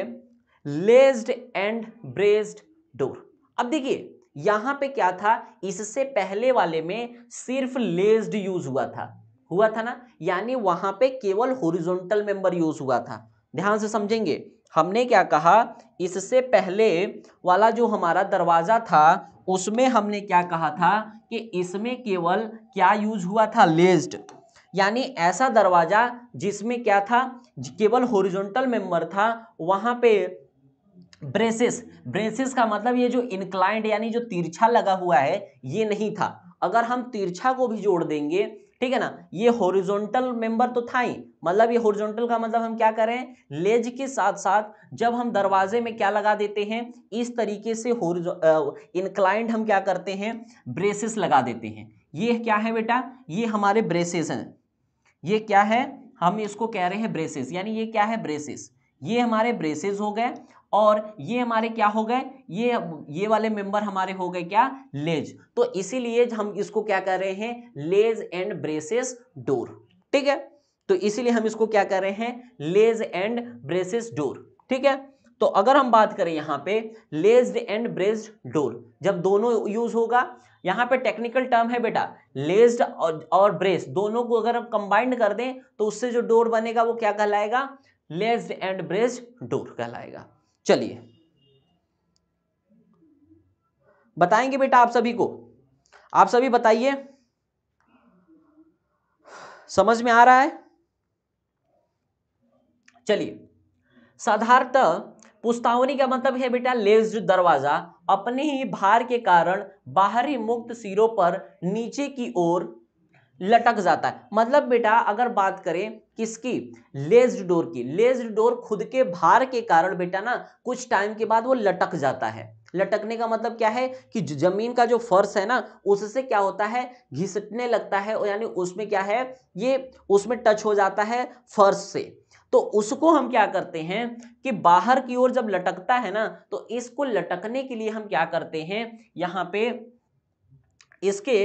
लेस्ड एंड ब्रेस्ड डोर अब देखिए यहां पे क्या था इससे पहले वाले में सिर्फ लेस्ड यूज हुआ था हुआ था ना यानी वहां पे केवल होरिजोनटल मेंबर यूज हुआ था ध्यान से समझेंगे हमने क्या कहा इससे पहले वाला जो हमारा दरवाज़ा था उसमें हमने क्या कहा था कि इसमें केवल क्या यूज हुआ था लेस्ड यानी ऐसा दरवाज़ा जिसमें क्या था केवल होरिजोनटल मेंबर था वहाँ पे ब्रेसेस ब्रेसेस का मतलब ये जो इनक्लाइंट यानी जो तिरछा लगा हुआ है ये नहीं था अगर हम तिरछा को भी जोड़ देंगे ठीक है ना ये हॉरिजॉन्टल मेंबर तो था ही मतलब ये हॉरिजॉन्टल का मतलब हम क्या करें लेज के साथ साथ जब हम दरवाजे में क्या लगा देते हैं इस तरीके से इनक्लाइंड हम क्या करते हैं ब्रेसेस लगा देते हैं ये क्या है बेटा ये हमारे ब्रेसेस हैं ये क्या है हम इसको कह रहे हैं ब्रेसेस यानी ये क्या है ब्रेसेस ये हमारे ब्रेसेस हो गए और ये हमारे क्या हो गए ये ये वाले मेंबर हमारे हो गए क्या लेज तो इसीलिए हम इसको क्या कर रहे हैं लेज एंड ब्रेसेस डोर ठीक है तो इसीलिए हम इसको क्या कर रहे हैं लेज एंड ब्रेसेस डोर ठीक है तो अगर हम बात करें यहां पे लेज्ड एंड ब्रेस्ड डोर जब दोनों यूज होगा यहां पे टेक्निकल टर्म है बेटा लेज्ड और, और ब्रेस दोनों को अगर हम कंबाइंड कर दें तो उससे जो डोर बनेगा वो क्या कहलाएगा लेज्ड एंड ब्रेस्ड डोर कहलाएगा चलिए बताएंगे बेटा आप सभी को आप सभी बताइए समझ में आ रहा है चलिए साधारणतः पुस्तावनी का मतलब है बेटा लेस्ड दरवाजा अपने ही भार के कारण बाहरी मुक्त सिरों पर नीचे की ओर लटक जाता है मतलब बेटा अगर बात करें किसकी लेज्ड डोर की लेज्ड डोर खुद के भार के कारण बेटा ना कुछ टाइम के बाद वो लटक जाता है लटकने का मतलब क्या है कि जमीन का जो फर्श है ना उससे क्या होता है घिसटने लगता है और यानी उसमें क्या है ये उसमें टच हो जाता है फर्श से तो उसको हम क्या करते हैं कि बाहर की ओर जब लटकता है ना तो इसको लटकने के लिए हम क्या करते हैं यहाँ पे इसके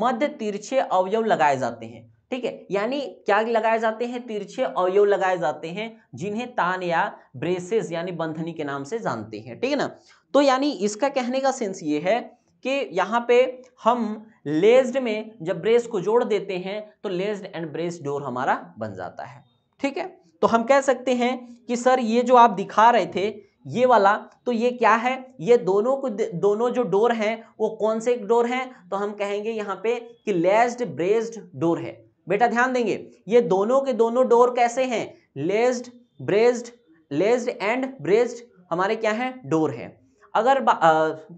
मध्य तिरछे अवयव लगाए जाते हैं ठीक है यानी क्या लगाए जाते हैं तिरछे अवयव लगाए जाते हैं जिन्हें तान या ब्रेसेस यानी बंधनी के नाम से जानते हैं ठीक है ना तो यानी इसका कहने का सेंस ये है कि यहाँ पे हम लेस्ड में जब ब्रेस को जोड़ देते हैं तो लेस्ड एंड ब्रेस डोर हमारा बन जाता है ठीक है तो हम कह सकते हैं कि सर ये जो आप दिखा रहे थे ये वाला तो ये क्या है ये दोनों को दोनों जो डोर हैं वो कौन से डोर हैं तो हम कहेंगे यहाँ पे कि लेस्ड ब्रेस्ड डोर है बेटा ध्यान देंगे ये दोनों के दोनों डोर कैसे हैं ledged braced ledged and braced हमारे क्या है डोर है अगर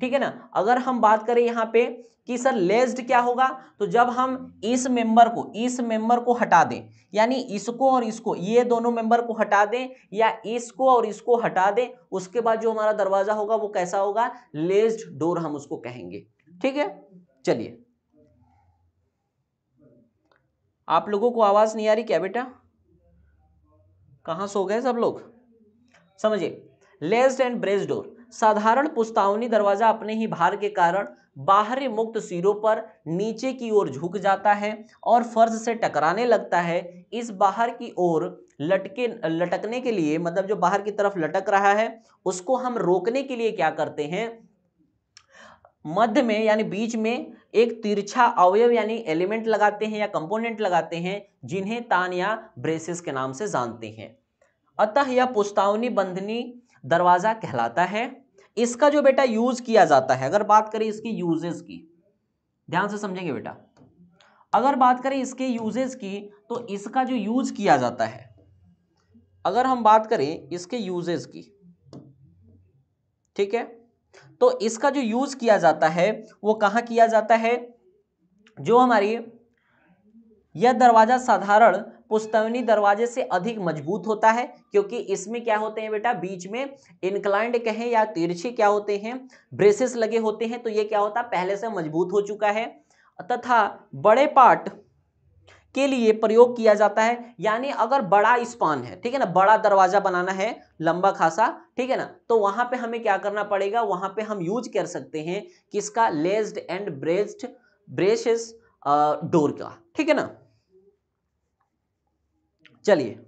ठीक है ना अगर हम बात करें यहाँ पे कि सर लेस्ड क्या होगा तो जब हम इस मेंबर को इस मेंबर को हटा दें यानी इसको और इसको ये दोनों मेंबर को हटा दें या इसको और इसको हटा दें उसके बाद जो हमारा दरवाजा होगा वो कैसा होगा लेस्ड डोर हम उसको कहेंगे ठीक है चलिए आप लोगों को आवाज नहीं आ रही क्या बेटा कहाँ सो गए सब लोग समझिए लेस्ड एंड ब्रेस्ड डोर साधारण पुस्तावनी दरवाजा अपने ही भार के कारण बाहरी मुक्त सिरों पर नीचे की ओर झुक जाता है और फर्ज से टकराने लगता है इस बाहर की ओर लटके लटकने के लिए मतलब जो बाहर की तरफ लटक रहा है उसको हम रोकने के लिए क्या करते हैं मध्य में यानी बीच में एक तिरछा अवयव यानी एलिमेंट लगाते हैं या कंपोनेंट लगाते हैं जिन्हें तान या ब्रेसेस के नाम से जानते हैं अतः यह पुस्तावनी बंधनी दरवाज़ा कहलाता है इसका जो बेटा यूज़ किया जाता है अगर बात करें इसकी यूजेस की ध्यान से समझेंगे बेटा अगर बात करें इसके यूजेस की तो इसका जो यूज किया जाता है अगर हम बात करें इसके यूजेस की ठीक है तो इसका जो यूज किया जाता है वो कहाँ किया जाता है जो हमारी यह दरवाज़ा साधारण पुस्तवनी दरवाजे से अधिक मजबूत होता है क्योंकि इसमें क्या होते हैं बेटा बीच में इनक्लाइंड कहें या तिरछे क्या होते हैं ब्रेसेस लगे होते हैं तो ये क्या होता है पहले से मजबूत हो चुका है तथा बड़े पार्ट के लिए प्रयोग किया जाता है यानी अगर बड़ा स्पान है ठीक है ना बड़ा दरवाजा बनाना है लंबा खासा ठीक है ना तो वहां पे हमें क्या करना पड़ेगा वहां पे हम यूज कर सकते हैं किसका ledged and braced braces door का ठीक है ना चलिए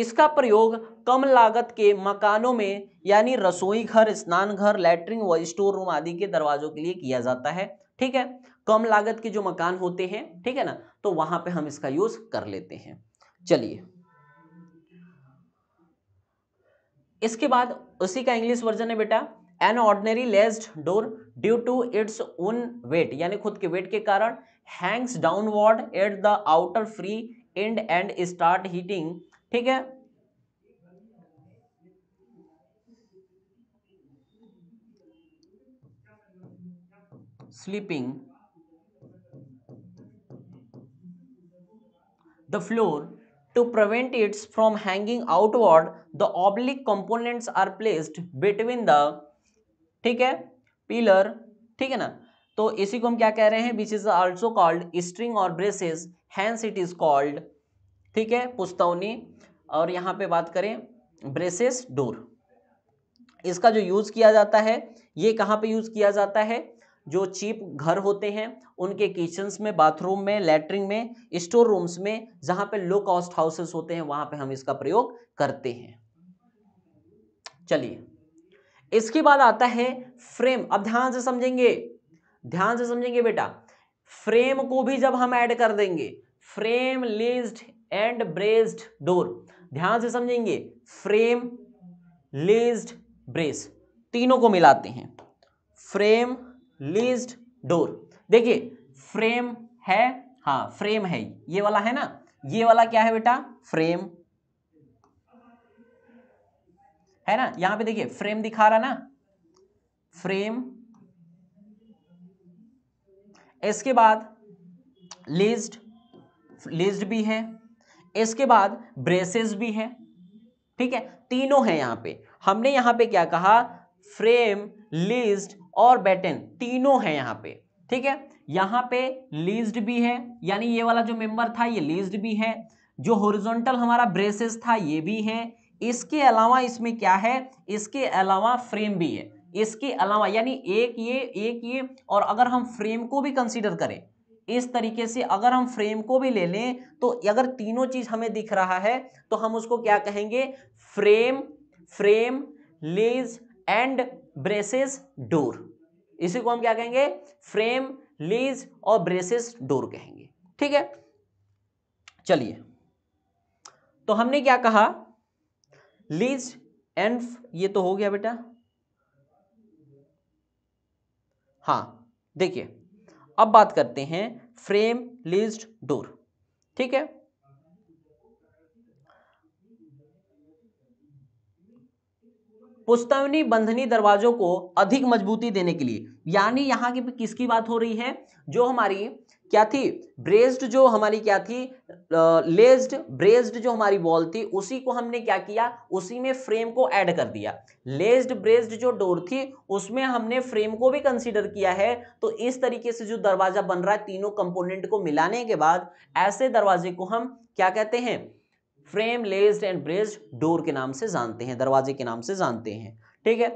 इसका प्रयोग कम लागत के मकानों में यानी रसोई घर स्नान घर लैटरिन व स्टोर रूम आदि के दरवाजों के लिए किया जाता है ठीक है कम लागत के जो मकान होते हैं ठीक है ना तो वहां पे हम इसका यूज कर लेते हैं चलिए इसके बाद उसी का इंग्लिश वर्जन है बेटा an ordinary ledged door due to its own weight यानी खुद के वेट के कारण hangs downward at the outer free end and start heating ठीक है sleeping the floor to prevent it from hanging outward the oblique components are placed between the ठीक pillar ठीक है तो इसी को हम क्या कह रहे हैं which is also called string और braces hence it is called ठीक है पुस्तौनी और यहाँ पे बात करें ब्रेसेस डोर इसका जो यूज़ किया जाता है ये कहाँ पे यूज़ किया जाता है जो चीप घर होते हैं उनके किचन्स में बाथरूम में लेटरिन में स्टोर रूम्स में जहाँ पे लो कॉस्ट हाउसेस होते हैं वहाँ पे हम इसका प्रयोग करते हैं चलिए इसके बाद आता है फ्रेम अब ध्यान से समझेंगे ध्यान से समझेंगे बेटा फ्रेम को भी जब हम ऐड कर देंगे frame ledged and braced door ध्यान से समझेंगे फ्रेम लेस्ड ब्रेस तीनों को मिलाते हैं फ्रेम लिस्ड डोर देखिए फ्रेम है हाँ फ्रेम है ये वाला है ना ये वाला क्या है बेटा फ्रेम है ना यहां पे देखिए फ्रेम दिखा रहा ना फ्रेम इसके बाद लिस्ट लिस्ट भी है इसके बाद ब्रेसेस भी है ठीक है तीनों है यहाँ पे हमने यहाँ पे क्या कहा फ्रेम लिस्ट और बैटन तीनों है यहाँ पे ठीक है यहाँ पे लिस्ट भी है यानी ये वाला जो मेंबर था ये लिस्ट भी है जो हॉरिजॉन्टल हमारा ब्रेसेस था ये भी है इसके अलावा इसमें क्या है इसके अलावा फ्रेम भी है इसके अलावा यानी एक ये एक ये और अगर हम फ्रेम को भी कंसीडर करें इस तरीके से अगर हम फ्रेम को भी ले लें तो अगर तीनों चीज हमें दिख रहा है तो हम उसको क्या कहेंगे frame frame ledge and braces door इसी को हम क्या कहेंगे फ्रेम लेज और ब्रेसेस डोर कहेंगे ठीक है चलिए तो हमने क्या कहा लीज एंड ये तो हो गया बेटा हाँ देखिए अब बात करते हैं फ्रेम लिस्ट डोर ठीक है पुस्तवनी बंधनी दरवाजों को अधिक मजबूती देने के लिए यानी यहां की किसकी बात हो रही है जो हमारी क्या थी ब्रेस्ड जो हमारी क्या थी लेस्ड ब्रेस्ड जो हमारी वॉल थी उसी को हमने क्या किया उसी में फ्रेम को ऐड कर दिया लेस्ड ब्रेस्ड जो डोर थी उसमें हमने फ्रेम को भी कंसीडर किया है तो इस तरीके से जो दरवाजा बन रहा है तीनों कंपोनेंट को मिलाने के बाद ऐसे दरवाजे को हम क्या कहते हैं frame ledged and braced door के नाम से जानते हैं दरवाजे के नाम से जानते हैं ठीक है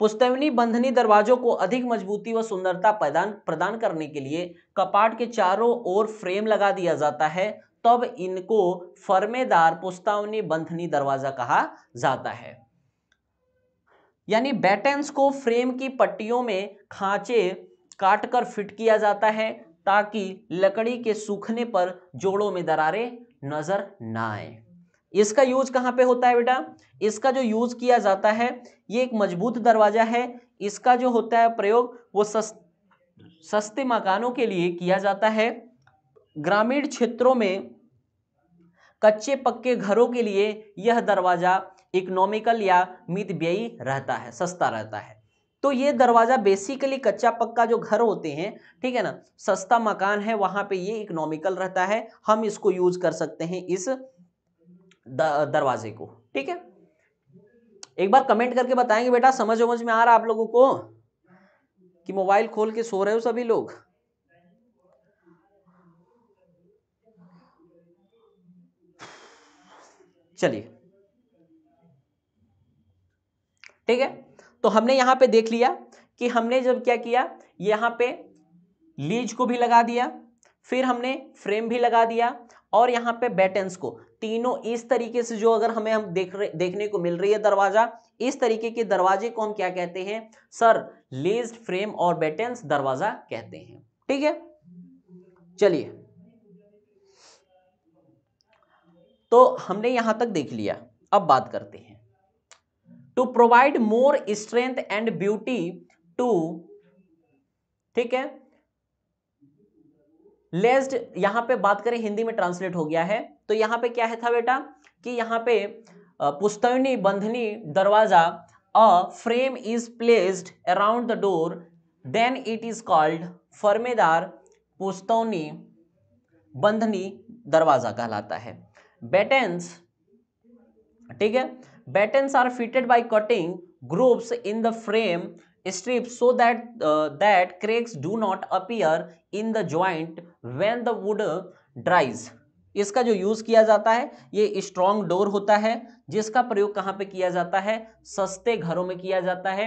पुस्तैनी बंधनी दरवाजों को अधिक मजबूती व सुंदरता प्रदान प्रदान करने के लिए कपाट के चारों ओर फ्रेम लगा दिया जाता है तब इनको फर्मेदार पुस्तावनी बंधनी दरवाजा कहा जाता है यानी बैटन्स को फ्रेम की पट्टियों में खांचे काटकर फिट किया जाता है ताकि लकड़ी के सूखने पर जोड़ों में दरारें नजर ना आए इसका यूज कहाँ पे होता है बेटा इसका जो यूज किया जाता है ये एक मजबूत दरवाजा है इसका जो होता है प्रयोग वो सस्त, सस्ते मकानों के लिए किया जाता है ग्रामीण क्षेत्रों में कच्चे पक्के घरों के लिए यह दरवाज़ा इकोनॉमिकल या मित व्ययी रहता है सस्ता रहता है तो ये दरवाज़ा बेसिकली कच्चा पक्का जो घर होते हैं ठीक है ना सस्ता मकान है वहां पे ये इकोनॉमिकल रहता है हम इसको यूज कर सकते हैं इस दरवाजे को ठीक है एक बार कमेंट करके बताएंगे बेटा समझ समझ में आ रहा आप लोगों को कि मोबाइल खोल के सो रहे हो सभी लोग चलिए ठीक है तो हमने यहां पे देख लिया कि हमने जब क्या किया यहां पे लीज को भी लगा दिया फिर हमने फ्रेम भी लगा दिया और यहां पे बैटेंस को तीनों इस तरीके से जो अगर हमें हम देख रहे देखने को मिल रही है दरवाजा इस तरीके के दरवाजे को हम क्या कहते हैं सर लेस्ड फ्रेम और बेटेंस दरवाजा कहते हैं ठीक है चलिए तो हमने यहां तक देख लिया अब बात करते हैं to provide more strength and beauty to ठीक है लेस्ड यहाँ पे बात करें हिंदी में ट्रांसलेट हो गया है तो यहाँ पे क्या है था बेटा कि यहाँ पे पुस्तौनी बंधनी दरवाजा a frame is placed around the door then it is called फर्मेदार पुस्तौनी बंधनी दरवाजा कहलाता है बेटेंस ठीक है battens are fitted by cutting grooves in the frame strip so that uh, that cracks do not appear in the joint when the wood dries इसका जो यूज किया जाता है ये स्ट्रॉन्ग डोर होता है जिसका प्रयोग कहाँ पे किया जाता है सस्ते घरों में किया जाता है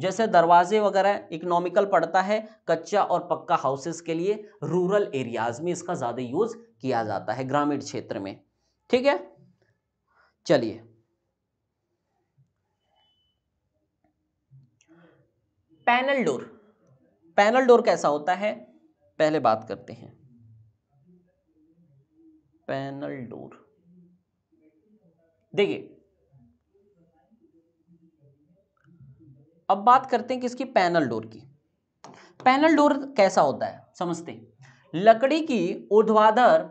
जैसे दरवाजे वगैरह इकोनॉमिकल पड़ता है कच्चा और पक्का हाउसेस के लिए रूरल एरियाज में इसका ज़्यादा यूज किया जाता है ग्रामीण क्षेत्र में ठीक है चलिए पैनल डोर पैनल डोर कैसा होता है पहले बात करते हैं पैनल डोर देखिए अब बात करते हैं किसकी पैनल डोर की पैनल डोर कैसा होता है समझते लकड़ी की ऊर्ध्वाधर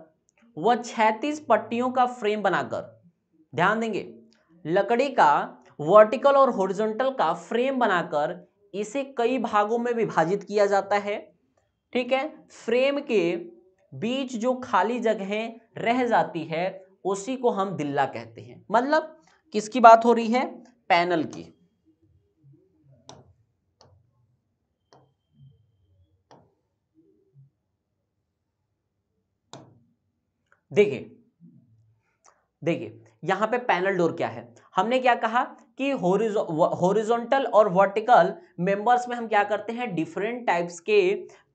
व छैतीस पट्टियों का फ्रेम बनाकर ध्यान देंगे लकड़ी का वर्टिकल और होरिजेंटल का फ्रेम बनाकर इसे कई भागों में विभाजित किया जाता है ठीक है फ्रेम के बीच जो खाली जगहें रह जाती है उसी को हम दिल्ला कहते हैं मतलब किसकी बात हो रही है पैनल की देखिए देखिए यहां पे पैनल डोर क्या है हमने क्या कहा कि हॉरिजॉन्टल और वर्टिकल मेंबर्स में हम क्या करते हैं डिफरेंट टाइप्स के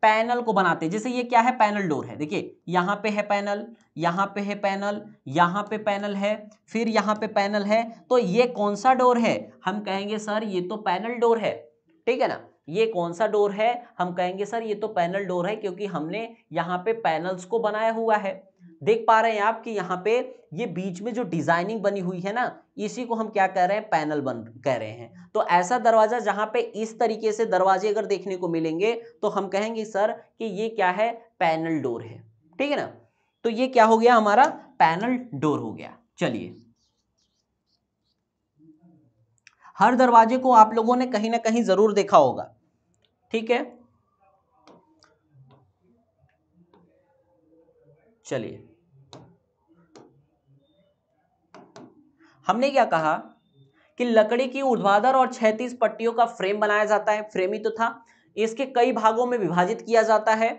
पैनल को बनाते हैं जैसे ये क्या है पैनल डोर है देखिए यहाँ पे है पैनल यहाँ पे है पैनल यहाँ पे पैनल है फिर यहाँ पे पैनल है तो ये कौन सा डोर है हम कहेंगे सर ये तो पैनल डोर है ठीक है ना ये कौन सा डोर है हम कहेंगे सर ये तो पैनल डोर है क्योंकि हमने यहाँ पे पैनल्स को बनाया हुआ है देख पा रहे हैं आप कि यहाँ पे ये बीच में जो डिजाइनिंग बनी हुई है ना इसी को हम क्या कह रहे हैं पैनल बन कह रहे हैं तो ऐसा दरवाजा जहां पे इस तरीके से दरवाजे अगर देखने को मिलेंगे तो हम कहेंगे सर कि ये क्या है पैनल डोर है ठीक है ना तो ये क्या हो गया हमारा पैनल डोर हो गया चलिए हर दरवाजे को आप लोगों ने कहीं ना कहीं जरूर देखा होगा ठीक है चलिए हमने क्या कहा कि लकड़ी की ऊर्ध्वाधर और छैतीस पट्टियों का फ्रेम बनाया जाता है फ्रेम ही तो था इसके कई भागों में विभाजित किया जाता है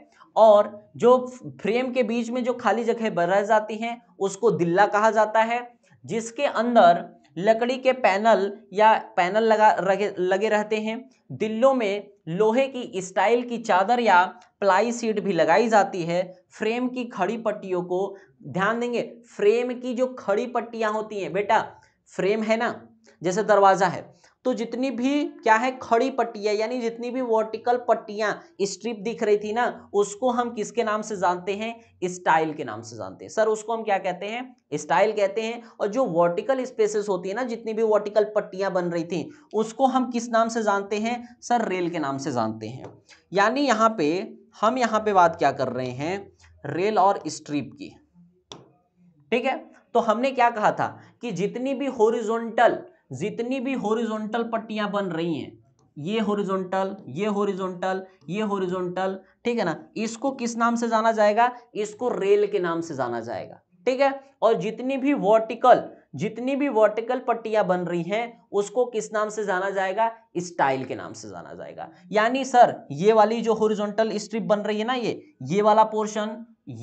और जो फ्रेम के बीच में जो खाली जगह रह जाती हैं उसको दिल्ला कहा जाता है जिसके अंदर लकड़ी के पैनल या पैनल लगा लगे, लगे रहते हैं दिल्लों में लोहे की स्टाइल की चादर या प्लाई सीट भी लगाई जाती है फ्रेम की खड़ी पट्टियों को ध्यान देंगे फ्रेम की जो खड़ी पट्टियां होती हैं बेटा फ्रेम है ना जैसे दरवाजा है तो जितनी भी क्या है खड़ी पट्टियां यानी जितनी भी वर्टिकल पट्टियां स्ट्रिप दिख रही थी ना उसको हम किसके नाम से जानते हैं स्टाइल के नाम से जानते हैं सर उसको हम क्या कहते हैं स्टाइल कहते हैं और जो वर्टिकल स्पेसेस होती है ना जितनी भी वर्टिकल पट्टियां बन रही थी उसको हम किस नाम से जानते हैं सर रेल के नाम से जानते हैं यानी यहाँ पे हम यहाँ पे बात क्या कर रहे हैं रेल और स्ट्रिप की ठीक है तो हमने क्या कहा था कि जितनी भी होरिजोनटल जितनी भी होरिजोनटल पट्टियां बन रही हैं ये होरिजोनटल ये होरिजोनटल ये होरिजोनटल ठीक है ना इसको किस नाम से जाना जाएगा इसको रेल के नाम से जाना जाएगा ठीक है और जितनी भी वर्टिकल जितनी भी वर्टिकल पट्टियां बन रही हैं उसको किस नाम से जाना जाएगा स्टाइल के नाम से जाना जाएगा यानी सर ये वाली जो होरिजोनटल स्ट्रिप बन रही है ना ये ये वाला पोर्शन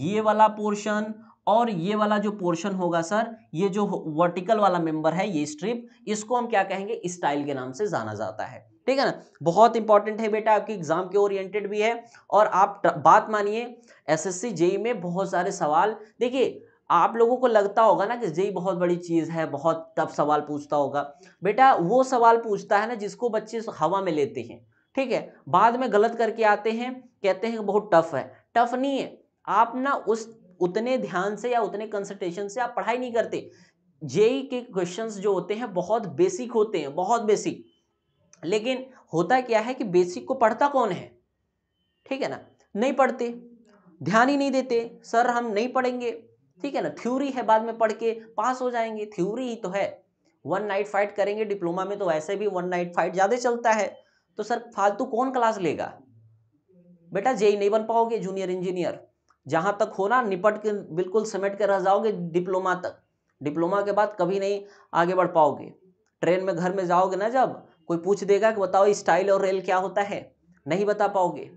ये वाला पोर्शन और ये वाला जो पोर्शन होगा सर ये जो वर्टिकल वाला मेंबर है ये स्ट्रिप इसको हम क्या कहेंगे स्टाइल के नाम से जाना जाता है ठीक है ना बहुत इंपॉर्टेंट है बेटा आपकी एग्जाम के ओरिएंटेड भी है और आप बात मानिए एसएससी जेई e में बहुत सारे सवाल देखिए आप लोगों को लगता होगा ना कि जेई e बहुत बड़ी चीज़ है बहुत टफ सवाल पूछता होगा बेटा वो सवाल पूछता है ना जिसको बच्चे हवा में लेते हैं ठीक है बाद में गलत करके आते हैं कहते हैं बहुत टफ है टफ नहीं है आप ना उस उतने ध्यान से या उतने कंसंट्रेशन से आप पढ़ाई नहीं करते जेई e e के क्वेश्चंस जो होते हैं बहुत बेसिक होते हैं बहुत बेसिक लेकिन होता क्या है कि बेसिक को पढ़ता कौन है ठीक है ना नहीं पढ़ते ध्यान ही नहीं देते सर हम नहीं पढ़ेंगे ठीक है ना थ्योरी है बाद में पढ़ के पास हो जाएंगे थ्योरी ही तो है वन नाइट फाइट करेंगे डिप्लोमा में तो वैसे भी वन नाइट फाइट ज़्यादा चलता है तो सर फालतू कौन क्लास लेगा बेटा जेई e नहीं बन पाओगे जूनियर इंजीनियर जहां तक होना निपट के बिल्कुल समेट के रह जाओगे डिप्लोमा तक डिप्लोमा के बाद कभी नहीं आगे बढ़ पाओगे ट्रेन में घर में जाओगे ना जब कोई पूछ देगा कि बताओ स्टाइल और रेल क्या होता है नहीं बता पाओगे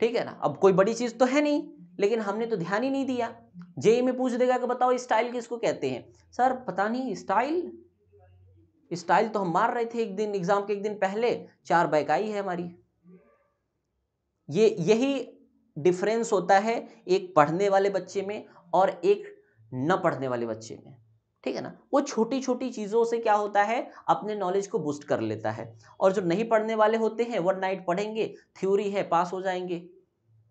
ठीक है ना अब कोई बड़ी चीज़ तो है नहीं लेकिन हमने तो ध्यान ही नहीं दिया जेई में पूछ देगा कि बताओ स्टाइल किसको कहते हैं सर पता नहीं स्टाइल स्टाइल तो हम मार रहे थे एक दिन एग्जाम के एक दिन पहले चार बैक आई है हमारी ये यही डिफरेंस होता है एक पढ़ने वाले बच्चे में और एक न पढ़ने वाले बच्चे में ठीक है ना वो छोटी छोटी चीज़ों से क्या होता है अपने नॉलेज को बूस्ट कर लेता है और जो नहीं पढ़ने वाले होते हैं वन नाइट पढ़ेंगे थ्योरी है पास हो जाएंगे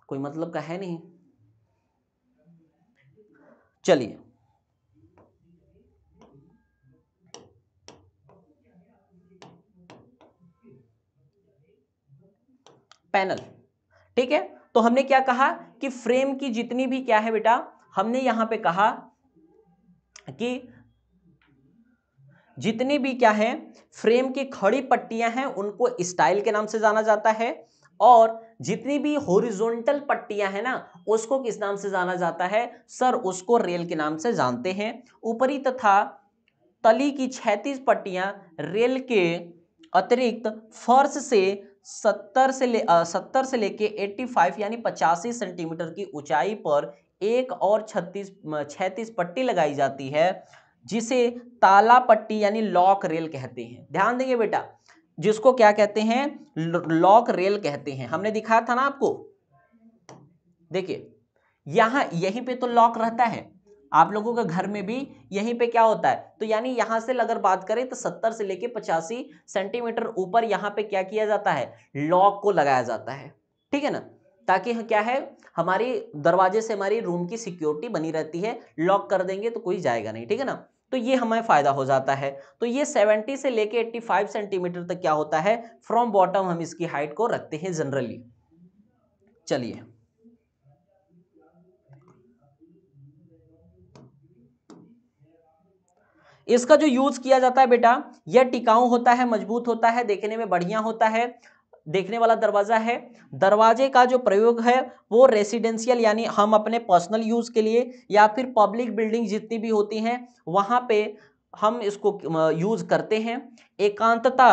कोई मतलब का है नहीं चलिए पैनल ठीक है तो हमने क्या कहा कि फ्रेम की जितनी भी क्या है बेटा हमने यहां पे कहा कि जितनी भी क्या है फ्रेम की खड़ी पट्टियां हैं उनको स्टाइल के नाम से जाना जाता है और जितनी भी होरिजोनटल पट्टियां हैं ना उसको किस नाम से जाना जाता है सर उसको रेल के नाम से जानते हैं ऊपरी तथा तली की छैतीस पट्टियां रेल के अतिरिक्त फर्श से सत्तर से ले सत्तर से लेके एट्टी फाइव यानी पचासी सेंटीमीटर की ऊंचाई पर एक और छत्तीस छैतीस पट्टी लगाई जाती है जिसे ताला पट्टी यानी लॉक रेल कहते हैं ध्यान देंगे बेटा जिसको क्या कहते हैं लॉक रेल कहते हैं हमने दिखाया था ना आपको देखिए यहां यहीं पे तो लॉक रहता है आप लोगों के घर में भी यहीं पे क्या होता है तो यानी यहाँ से अगर बात करें तो 70 से लेके 85 सेंटीमीटर ऊपर यहाँ पे क्या किया जाता है लॉक को लगाया जाता है ठीक है ना ताकि हाँ क्या है हमारी दरवाजे से हमारी रूम की सिक्योरिटी बनी रहती है लॉक कर देंगे तो कोई जाएगा नहीं ठीक है ना तो ये हमें फ़ायदा हो जाता है तो ये 70 से लेके 85 सेंटीमीटर तक क्या होता है फ्रॉम बॉटम हम इसकी हाइट को रखते हैं जनरली चलिए इसका जो यूज किया जाता है बेटा यह टिकाऊ होता है मजबूत होता है देखने में बढ़िया होता है देखने वाला दरवाज़ा है दरवाजे का जो प्रयोग है वो रेसिडेंशियल यानी हम अपने पर्सनल यूज़ के लिए या फिर पब्लिक बिल्डिंग जितनी भी होती हैं वहाँ पे हम इसको यूज़ करते हैं एकांतता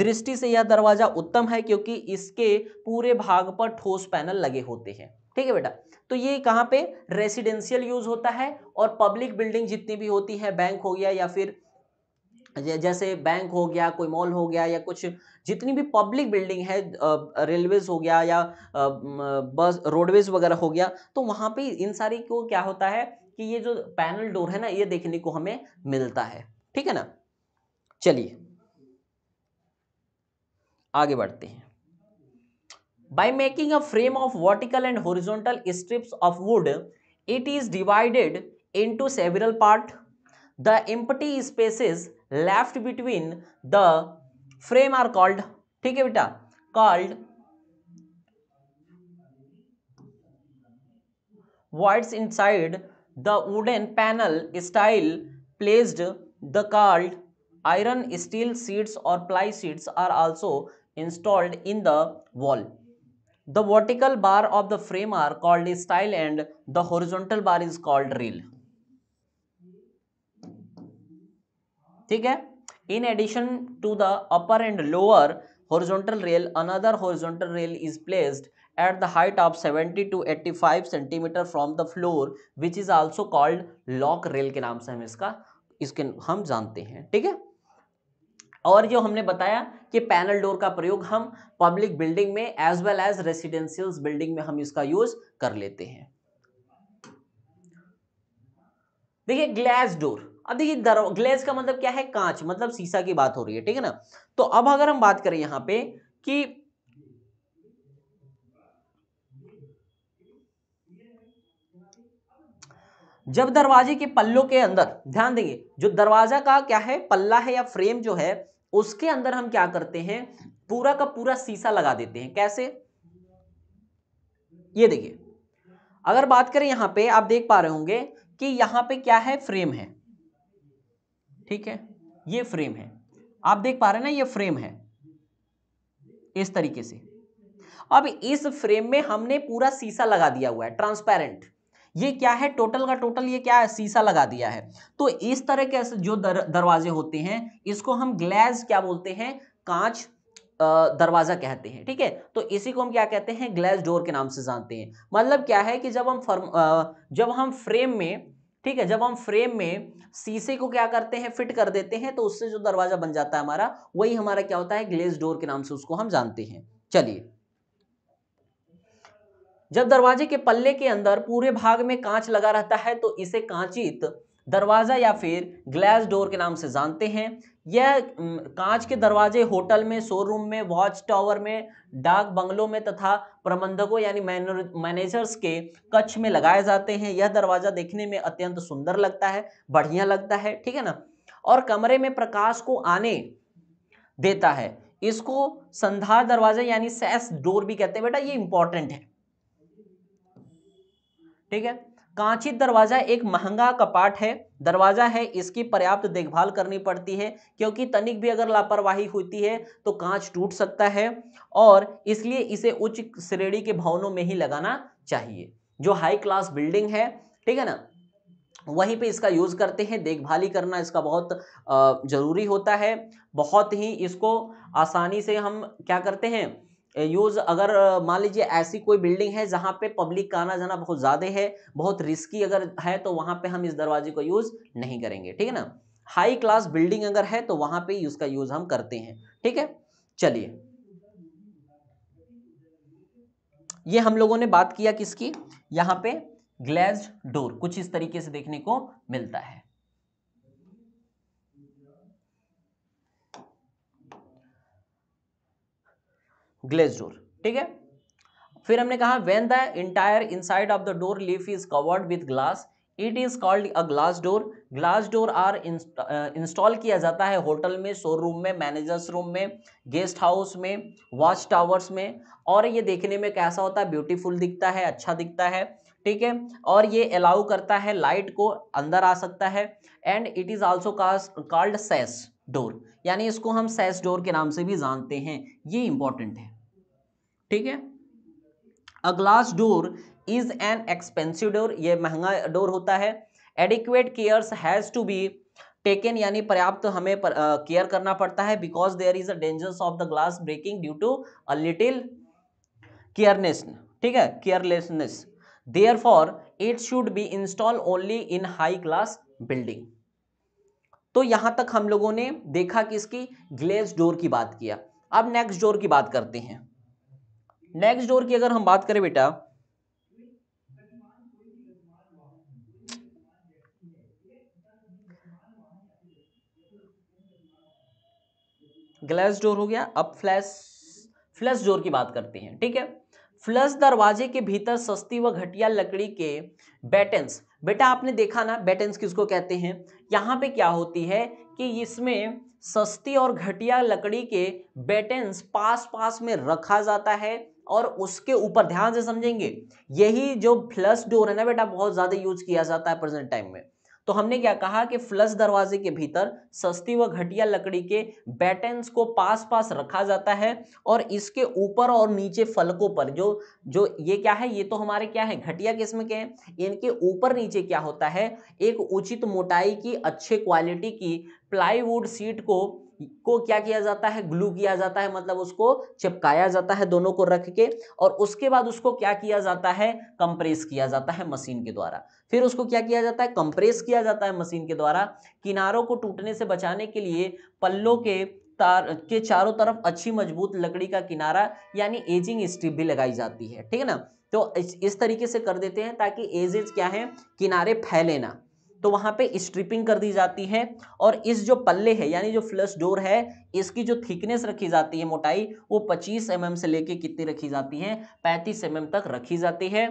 दृष्टि से यह दरवाज़ा उत्तम है क्योंकि इसके पूरे भाग पर ठोस पैनल लगे होते हैं ठीक है बेटा तो ये कहाँ पे रेसिडेंशियल यूज होता है और पब्लिक बिल्डिंग जितनी भी होती है बैंक हो गया या फिर जैसे बैंक हो गया कोई मॉल हो गया या कुछ जितनी भी पब्लिक बिल्डिंग है रेलवेज हो गया या बस रोडवेज वगैरह हो गया तो वहाँ पे इन सारी को क्या होता है कि ये जो पैनल डोर है ना ये देखने को हमें मिलता है ठीक है ना चलिए आगे बढ़ते हैं By making a frame of vertical and horizontal strips of wood, it is divided into several parts. The empty spaces left between the frame are called, ठीक called voids inside the wooden panel style placed the called iron steel sheets or ply sheets are also installed in the wall the vertical bar of the frame are called stile and the horizontal bar is called rail ठीक है in addition to the upper and lower horizontal rail another horizontal rail is placed at the height of 70 to 85 centimetre from the floor which is also called lock rail के नाम से हम इसका इसके हम जानते हैं ठीक है और जो हमने बताया कि पैनल डोर का प्रयोग हम पब्लिक बिल्डिंग में as well as residential building में हम इसका यूज कर लेते हैं देखिए ग्लास डोर अब देखिए ग्लास का मतलब क्या है कांच मतलब शीशा की बात हो रही है ठीक है ना तो अब अगर हम बात करें यहां पे कि जब दरवाजे के पल्लों के अंदर ध्यान देंगे जो दरवाजा का क्या है पल्ला है या फ्रेम जो है उसके अंदर हम क्या करते हैं पूरा का पूरा सीसा लगा देते हैं कैसे ये देखिए अगर बात करें यहां पे आप देख पा रहे होंगे कि यहां पे क्या है फ्रेम है ठीक है ये फ्रेम है आप देख पा रहे हैं ना ये फ्रेम है इस तरीके से अब इस फ्रेम में हमने पूरा सीसा लगा दिया हुआ है ट्रांसपेरेंट ये क्या है टोटल का टोटल ये क्या है शीशा लगा दिया है तो इस तरह के जो दर, दरवाजे होते हैं इसको हम ग्लैस क्या बोलते हैं कांच दरवाज़ा कहते हैं ठीक है तो इसी को हम क्या कहते हैं ग्लैस डोर के नाम से जानते हैं मतलब क्या है कि जब हम फर्म जब हम फ्रेम में ठीक है जब हम फ्रेम में शीशे को क्या करते हैं फिट कर देते हैं तो उससे जो दरवाज़ा बन जाता है हमारा वही हमारा क्या होता है ग्लेस डोर के नाम से उसको हम जानते हैं चलिए जब दरवाजे के पल्ले के अंदर पूरे भाग में कांच लगा रहता है तो इसे कांचित दरवाज़ा या फिर ग्लास डोर के नाम से जानते हैं यह कांच के दरवाजे होटल में शोरूम में वॉच टावर में डाक बंगलों में तथा प्रबंधकों यानी मैनेजर्स के कच्छ में लगाए जाते हैं यह दरवाज़ा देखने में अत्यंत सुंदर लगता है बढ़िया लगता है ठीक है ना और कमरे में प्रकाश को आने देता है इसको संधार दरवाज़ा यानी सैस डोर भी कहते हैं बेटा ये इंपॉर्टेंट है ठीक है कांचित दरवाजा एक महंगा कपाट है दरवाजा है इसकी पर्याप्त देखभाल करनी पड़ती है क्योंकि तनिक भी अगर लापरवाही होती है तो कांच टूट सकता है और इसलिए इसे उच्च श्रेणी के भवनों में ही लगाना चाहिए जो हाई क्लास बिल्डिंग है ठीक है ना वहीं पे इसका यूज़ करते हैं देखभाली करना इसका बहुत ज़रूरी होता है बहुत ही इसको आसानी से हम क्या करते हैं यूज़ अगर मान लीजिए ऐसी कोई बिल्डिंग है जहाँ पे पब्लिक का आना जाना बहुत ज़्यादा है बहुत रिस्की अगर है तो वहाँ पे हम इस दरवाजे को यूज़ नहीं करेंगे ठीक है ना हाई क्लास बिल्डिंग अगर है तो वहाँ पे इसका यूज़ हम करते हैं ठीक है चलिए ये हम लोगों ने बात किया किसकी यहाँ पे ग्लेज्ड डोर कुछ इस तरीके से देखने को मिलता है ग्लेस डोर ठीक है फिर हमने कहा when the entire inside of the door leaf is covered with glass it is called a glass door glass door are install किया जाता है होटल में शोरूम में मैनेजर्स रूम में गेस्ट हाउस में वॉच टावर्स में और ये देखने में कैसा होता है ब्यूटीफुल दिखता है अच्छा दिखता है ठीक है और ये अलाउ करता है लाइट को अंदर आ सकता है and it is also called sash door यानी इसको हम सेस डोर के नाम से भी जानते हैं ये इंपॉर्टेंट है ठीक है a glass door is an expensive door ये महंगा डोर होता है adequate cares has to be taken यानी पर्याप्त तो हमें पर, आ, केयर करना पड़ता है because there is a dangers of the glass breaking due to a little careness ठीक है carelessness therefore it should be install only in high class building तो यहां तक हम लोगों ने देखा कि इसकी ग्लेस डोर की बात किया अब नेक्स्ट डोर की बात करते हैं नेक्स्ट डोर की अगर हम बात करें बेटा ग्लास डोर हो गया अब फ्लैश फ्लैश डोर की बात करते हैं ठीक है फ्लश दरवाजे के भीतर सस्ती व घटिया लकड़ी के बैटन्स बेटा आपने देखा ना बैटन्स किसको कहते हैं यहाँ पे क्या होती है कि इसमें सस्ती और घटिया लकड़ी के बैटन्स पास पास में रखा जाता है और उसके ऊपर ध्यान से समझेंगे यही जो फ्लश डोर है ना बेटा बहुत ज़्यादा यूज किया जाता है प्रेजेंट टाइम में तो हमने क्या कहा कि फ्लश दरवाजे के भीतर सस्ती व घटिया लकड़ी के बैटेंस को पास पास रखा जाता है और इसके ऊपर और नीचे फलकों पर जो जो ये क्या है ये तो हमारे क्या है घटिया किस्म के हैं इनके ऊपर नीचे क्या होता है एक उचित मोटाई की अच्छे क्वालिटी की प्लाईवुड सीट को को क्या किया जाता है ग्लू किया जाता है मतलब उसको चिपकाया जाता है दोनों को रख के और उसके बाद उसको क्या किया जाता है कंप्रेस किया जाता है मशीन के द्वारा फिर उसको क्या किया जाता है कंप्रेस किया जाता है मशीन के द्वारा किनारों को टूटने से बचाने के लिए पल्लों के तार के चारों तरफ अच्छी मजबूत लकड़ी का किनारा यानी एजिंग स्ट्रिप भी लगाई जाती है ठीक है ना तो इस तरीके से कर देते हैं ताकि एजेज क्या है किनारे फैले ना तो वहां पे स्ट्रिपिंग कर दी जाती है और इस जो पल्ले है यानी जो फ्लश डोर है इसकी जो थिकनेस रखी जाती है मोटाई वो 25 एम mm से लेके कितनी रखी जाती है 35 एम mm तक रखी जाती है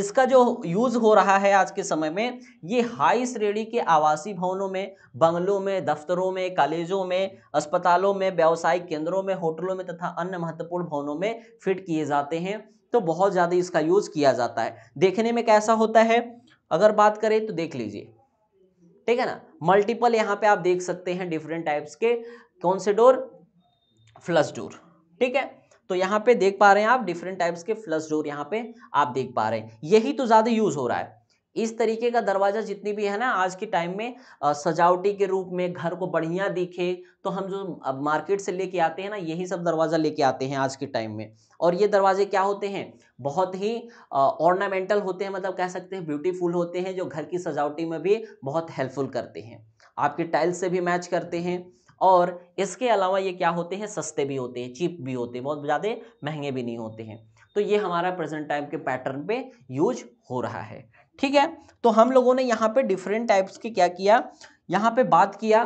इसका जो यूज़ हो रहा है आज के समय में ये हाई श्रेणी के आवासीय भवनों में बंगलों में दफ्तरों में कॉलेजों में अस्पतालों में व्यावसायिक केंद्रों में होटलों में तथा अन्य महत्वपूर्ण भवनों में फिट किए जाते हैं तो बहुत ज़्यादा इसका यूज़ किया जाता है देखने में कैसा होता है अगर बात करें तो देख लीजिए ठीक है ना मल्टीपल यहाँ पे आप देख सकते हैं डिफरेंट टाइप्स के कौन से डोर फ्लस डोर ठीक है तो यहाँ पे देख पा रहे हैं आप डिफरेंट टाइप्स के फ्लस डोर यहाँ पे आप देख पा रहे हैं यही तो ज़्यादा यूज़ हो रहा है इस तरीके का दरवाज़ा जितनी भी है ना आज के टाइम में सजावटी के रूप में घर को बढ़िया दिखे तो हम जो अब मार्केट से लेके आते हैं ना यही सब दरवाज़ा लेके आते हैं आज के टाइम में और ये दरवाजे क्या होते हैं बहुत ही ऑर्नामेंटल होते हैं मतलब कह सकते हैं ब्यूटीफुल होते हैं जो घर की सजावटी में भी बहुत हेल्पफुल करते हैं आपके टाइल्स से भी मैच करते हैं और इसके अलावा ये क्या होते हैं सस्ते भी होते हैं चीप भी होते हैं बहुत ज़्यादा महंगे भी नहीं होते हैं तो ये हमारा प्रेजेंट टाइम के पैटर्न पे यूज हो रहा है ठीक है तो हम लोगों ने यहाँ पे डिफरेंट टाइप्स के क्या किया यहाँ पे बात किया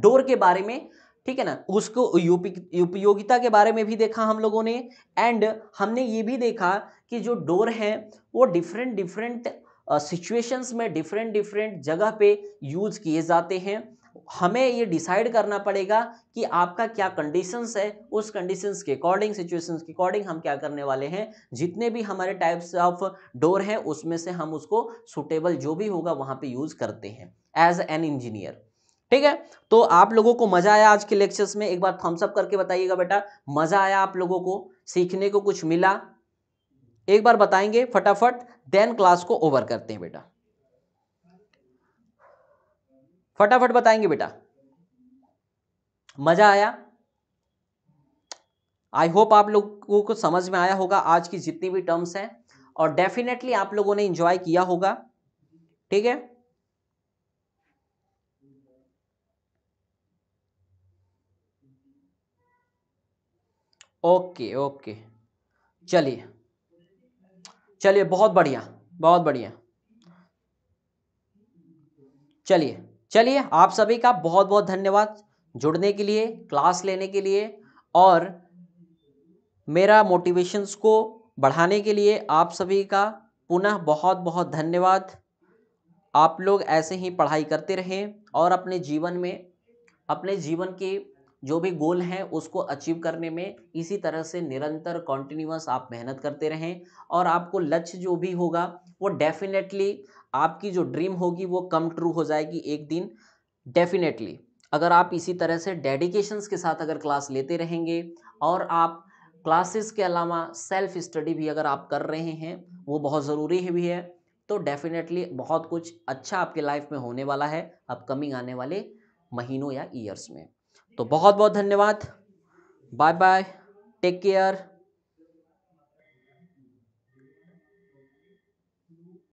डोर के बारे में ठीक है ना उसको उपयोगिता के बारे में भी देखा हम लोगों ने एंड हमने ये भी देखा कि जो डोर है वो डिफरेंट डिफरेंट सिचुएशंस में डिफरेंट डिफरेंट जगह पे यूज किए जाते हैं हमें ये डिसाइड करना पड़ेगा कि आपका क्या कंडीशंस है उस कंडीशंस के अकॉर्डिंग सिचुएशंस के अकॉर्डिंग हम क्या करने वाले हैं जितने भी हमारे टाइप्स ऑफ डोर हैं उसमें से हम उसको सुटेबल जो भी होगा वहाँ पे यूज़ करते हैं एज एन इंजीनियर ठीक है तो आप लोगों को मजा आया आज के लेक्चर्स में एक बार थम्सअप करके बताइएगा बेटा मजा आया आप लोगों को सीखने को कुछ मिला एक बार बताएंगे फटाफट देन क्लास को ओवर करते हैं बेटा फटाफट बताएंगे बेटा मज़ा आया आई होप आप लोगों को समझ में आया होगा आज की जितनी भी टर्म्स हैं और डेफिनेटली आप लोगों ने इंजॉय किया होगा ठीक है ओके ओके चलिए चलिए बहुत बढ़िया बहुत बढ़िया चलिए चलिए आप सभी का बहुत बहुत धन्यवाद जुड़ने के लिए क्लास लेने के लिए और मेरा मोटिवेशंस को बढ़ाने के लिए आप सभी का पुनः बहुत बहुत धन्यवाद आप लोग ऐसे ही पढ़ाई करते रहें और अपने जीवन में अपने जीवन के जो भी गोल हैं उसको अचीव करने में इसी तरह से निरंतर कॉन्टिन्यूस आप मेहनत करते रहें और आपको लक्ष्य जो भी होगा वो डेफिनेटली आपकी जो ड्रीम होगी वो कम ट्रू हो जाएगी एक दिन डेफिनेटली अगर आप इसी तरह से डेडिकेशंस के साथ अगर क्लास लेते रहेंगे और आप क्लासेस के अलावा सेल्फ स्टडी भी अगर आप कर रहे हैं वो बहुत ज़रूरी है भी है तो डेफिनेटली बहुत कुछ अच्छा आपके लाइफ में होने वाला है अपकमिंग आने वाले महीनों या ईयर्स में तो बहुत बहुत धन्यवाद बाय बाय टेक केयर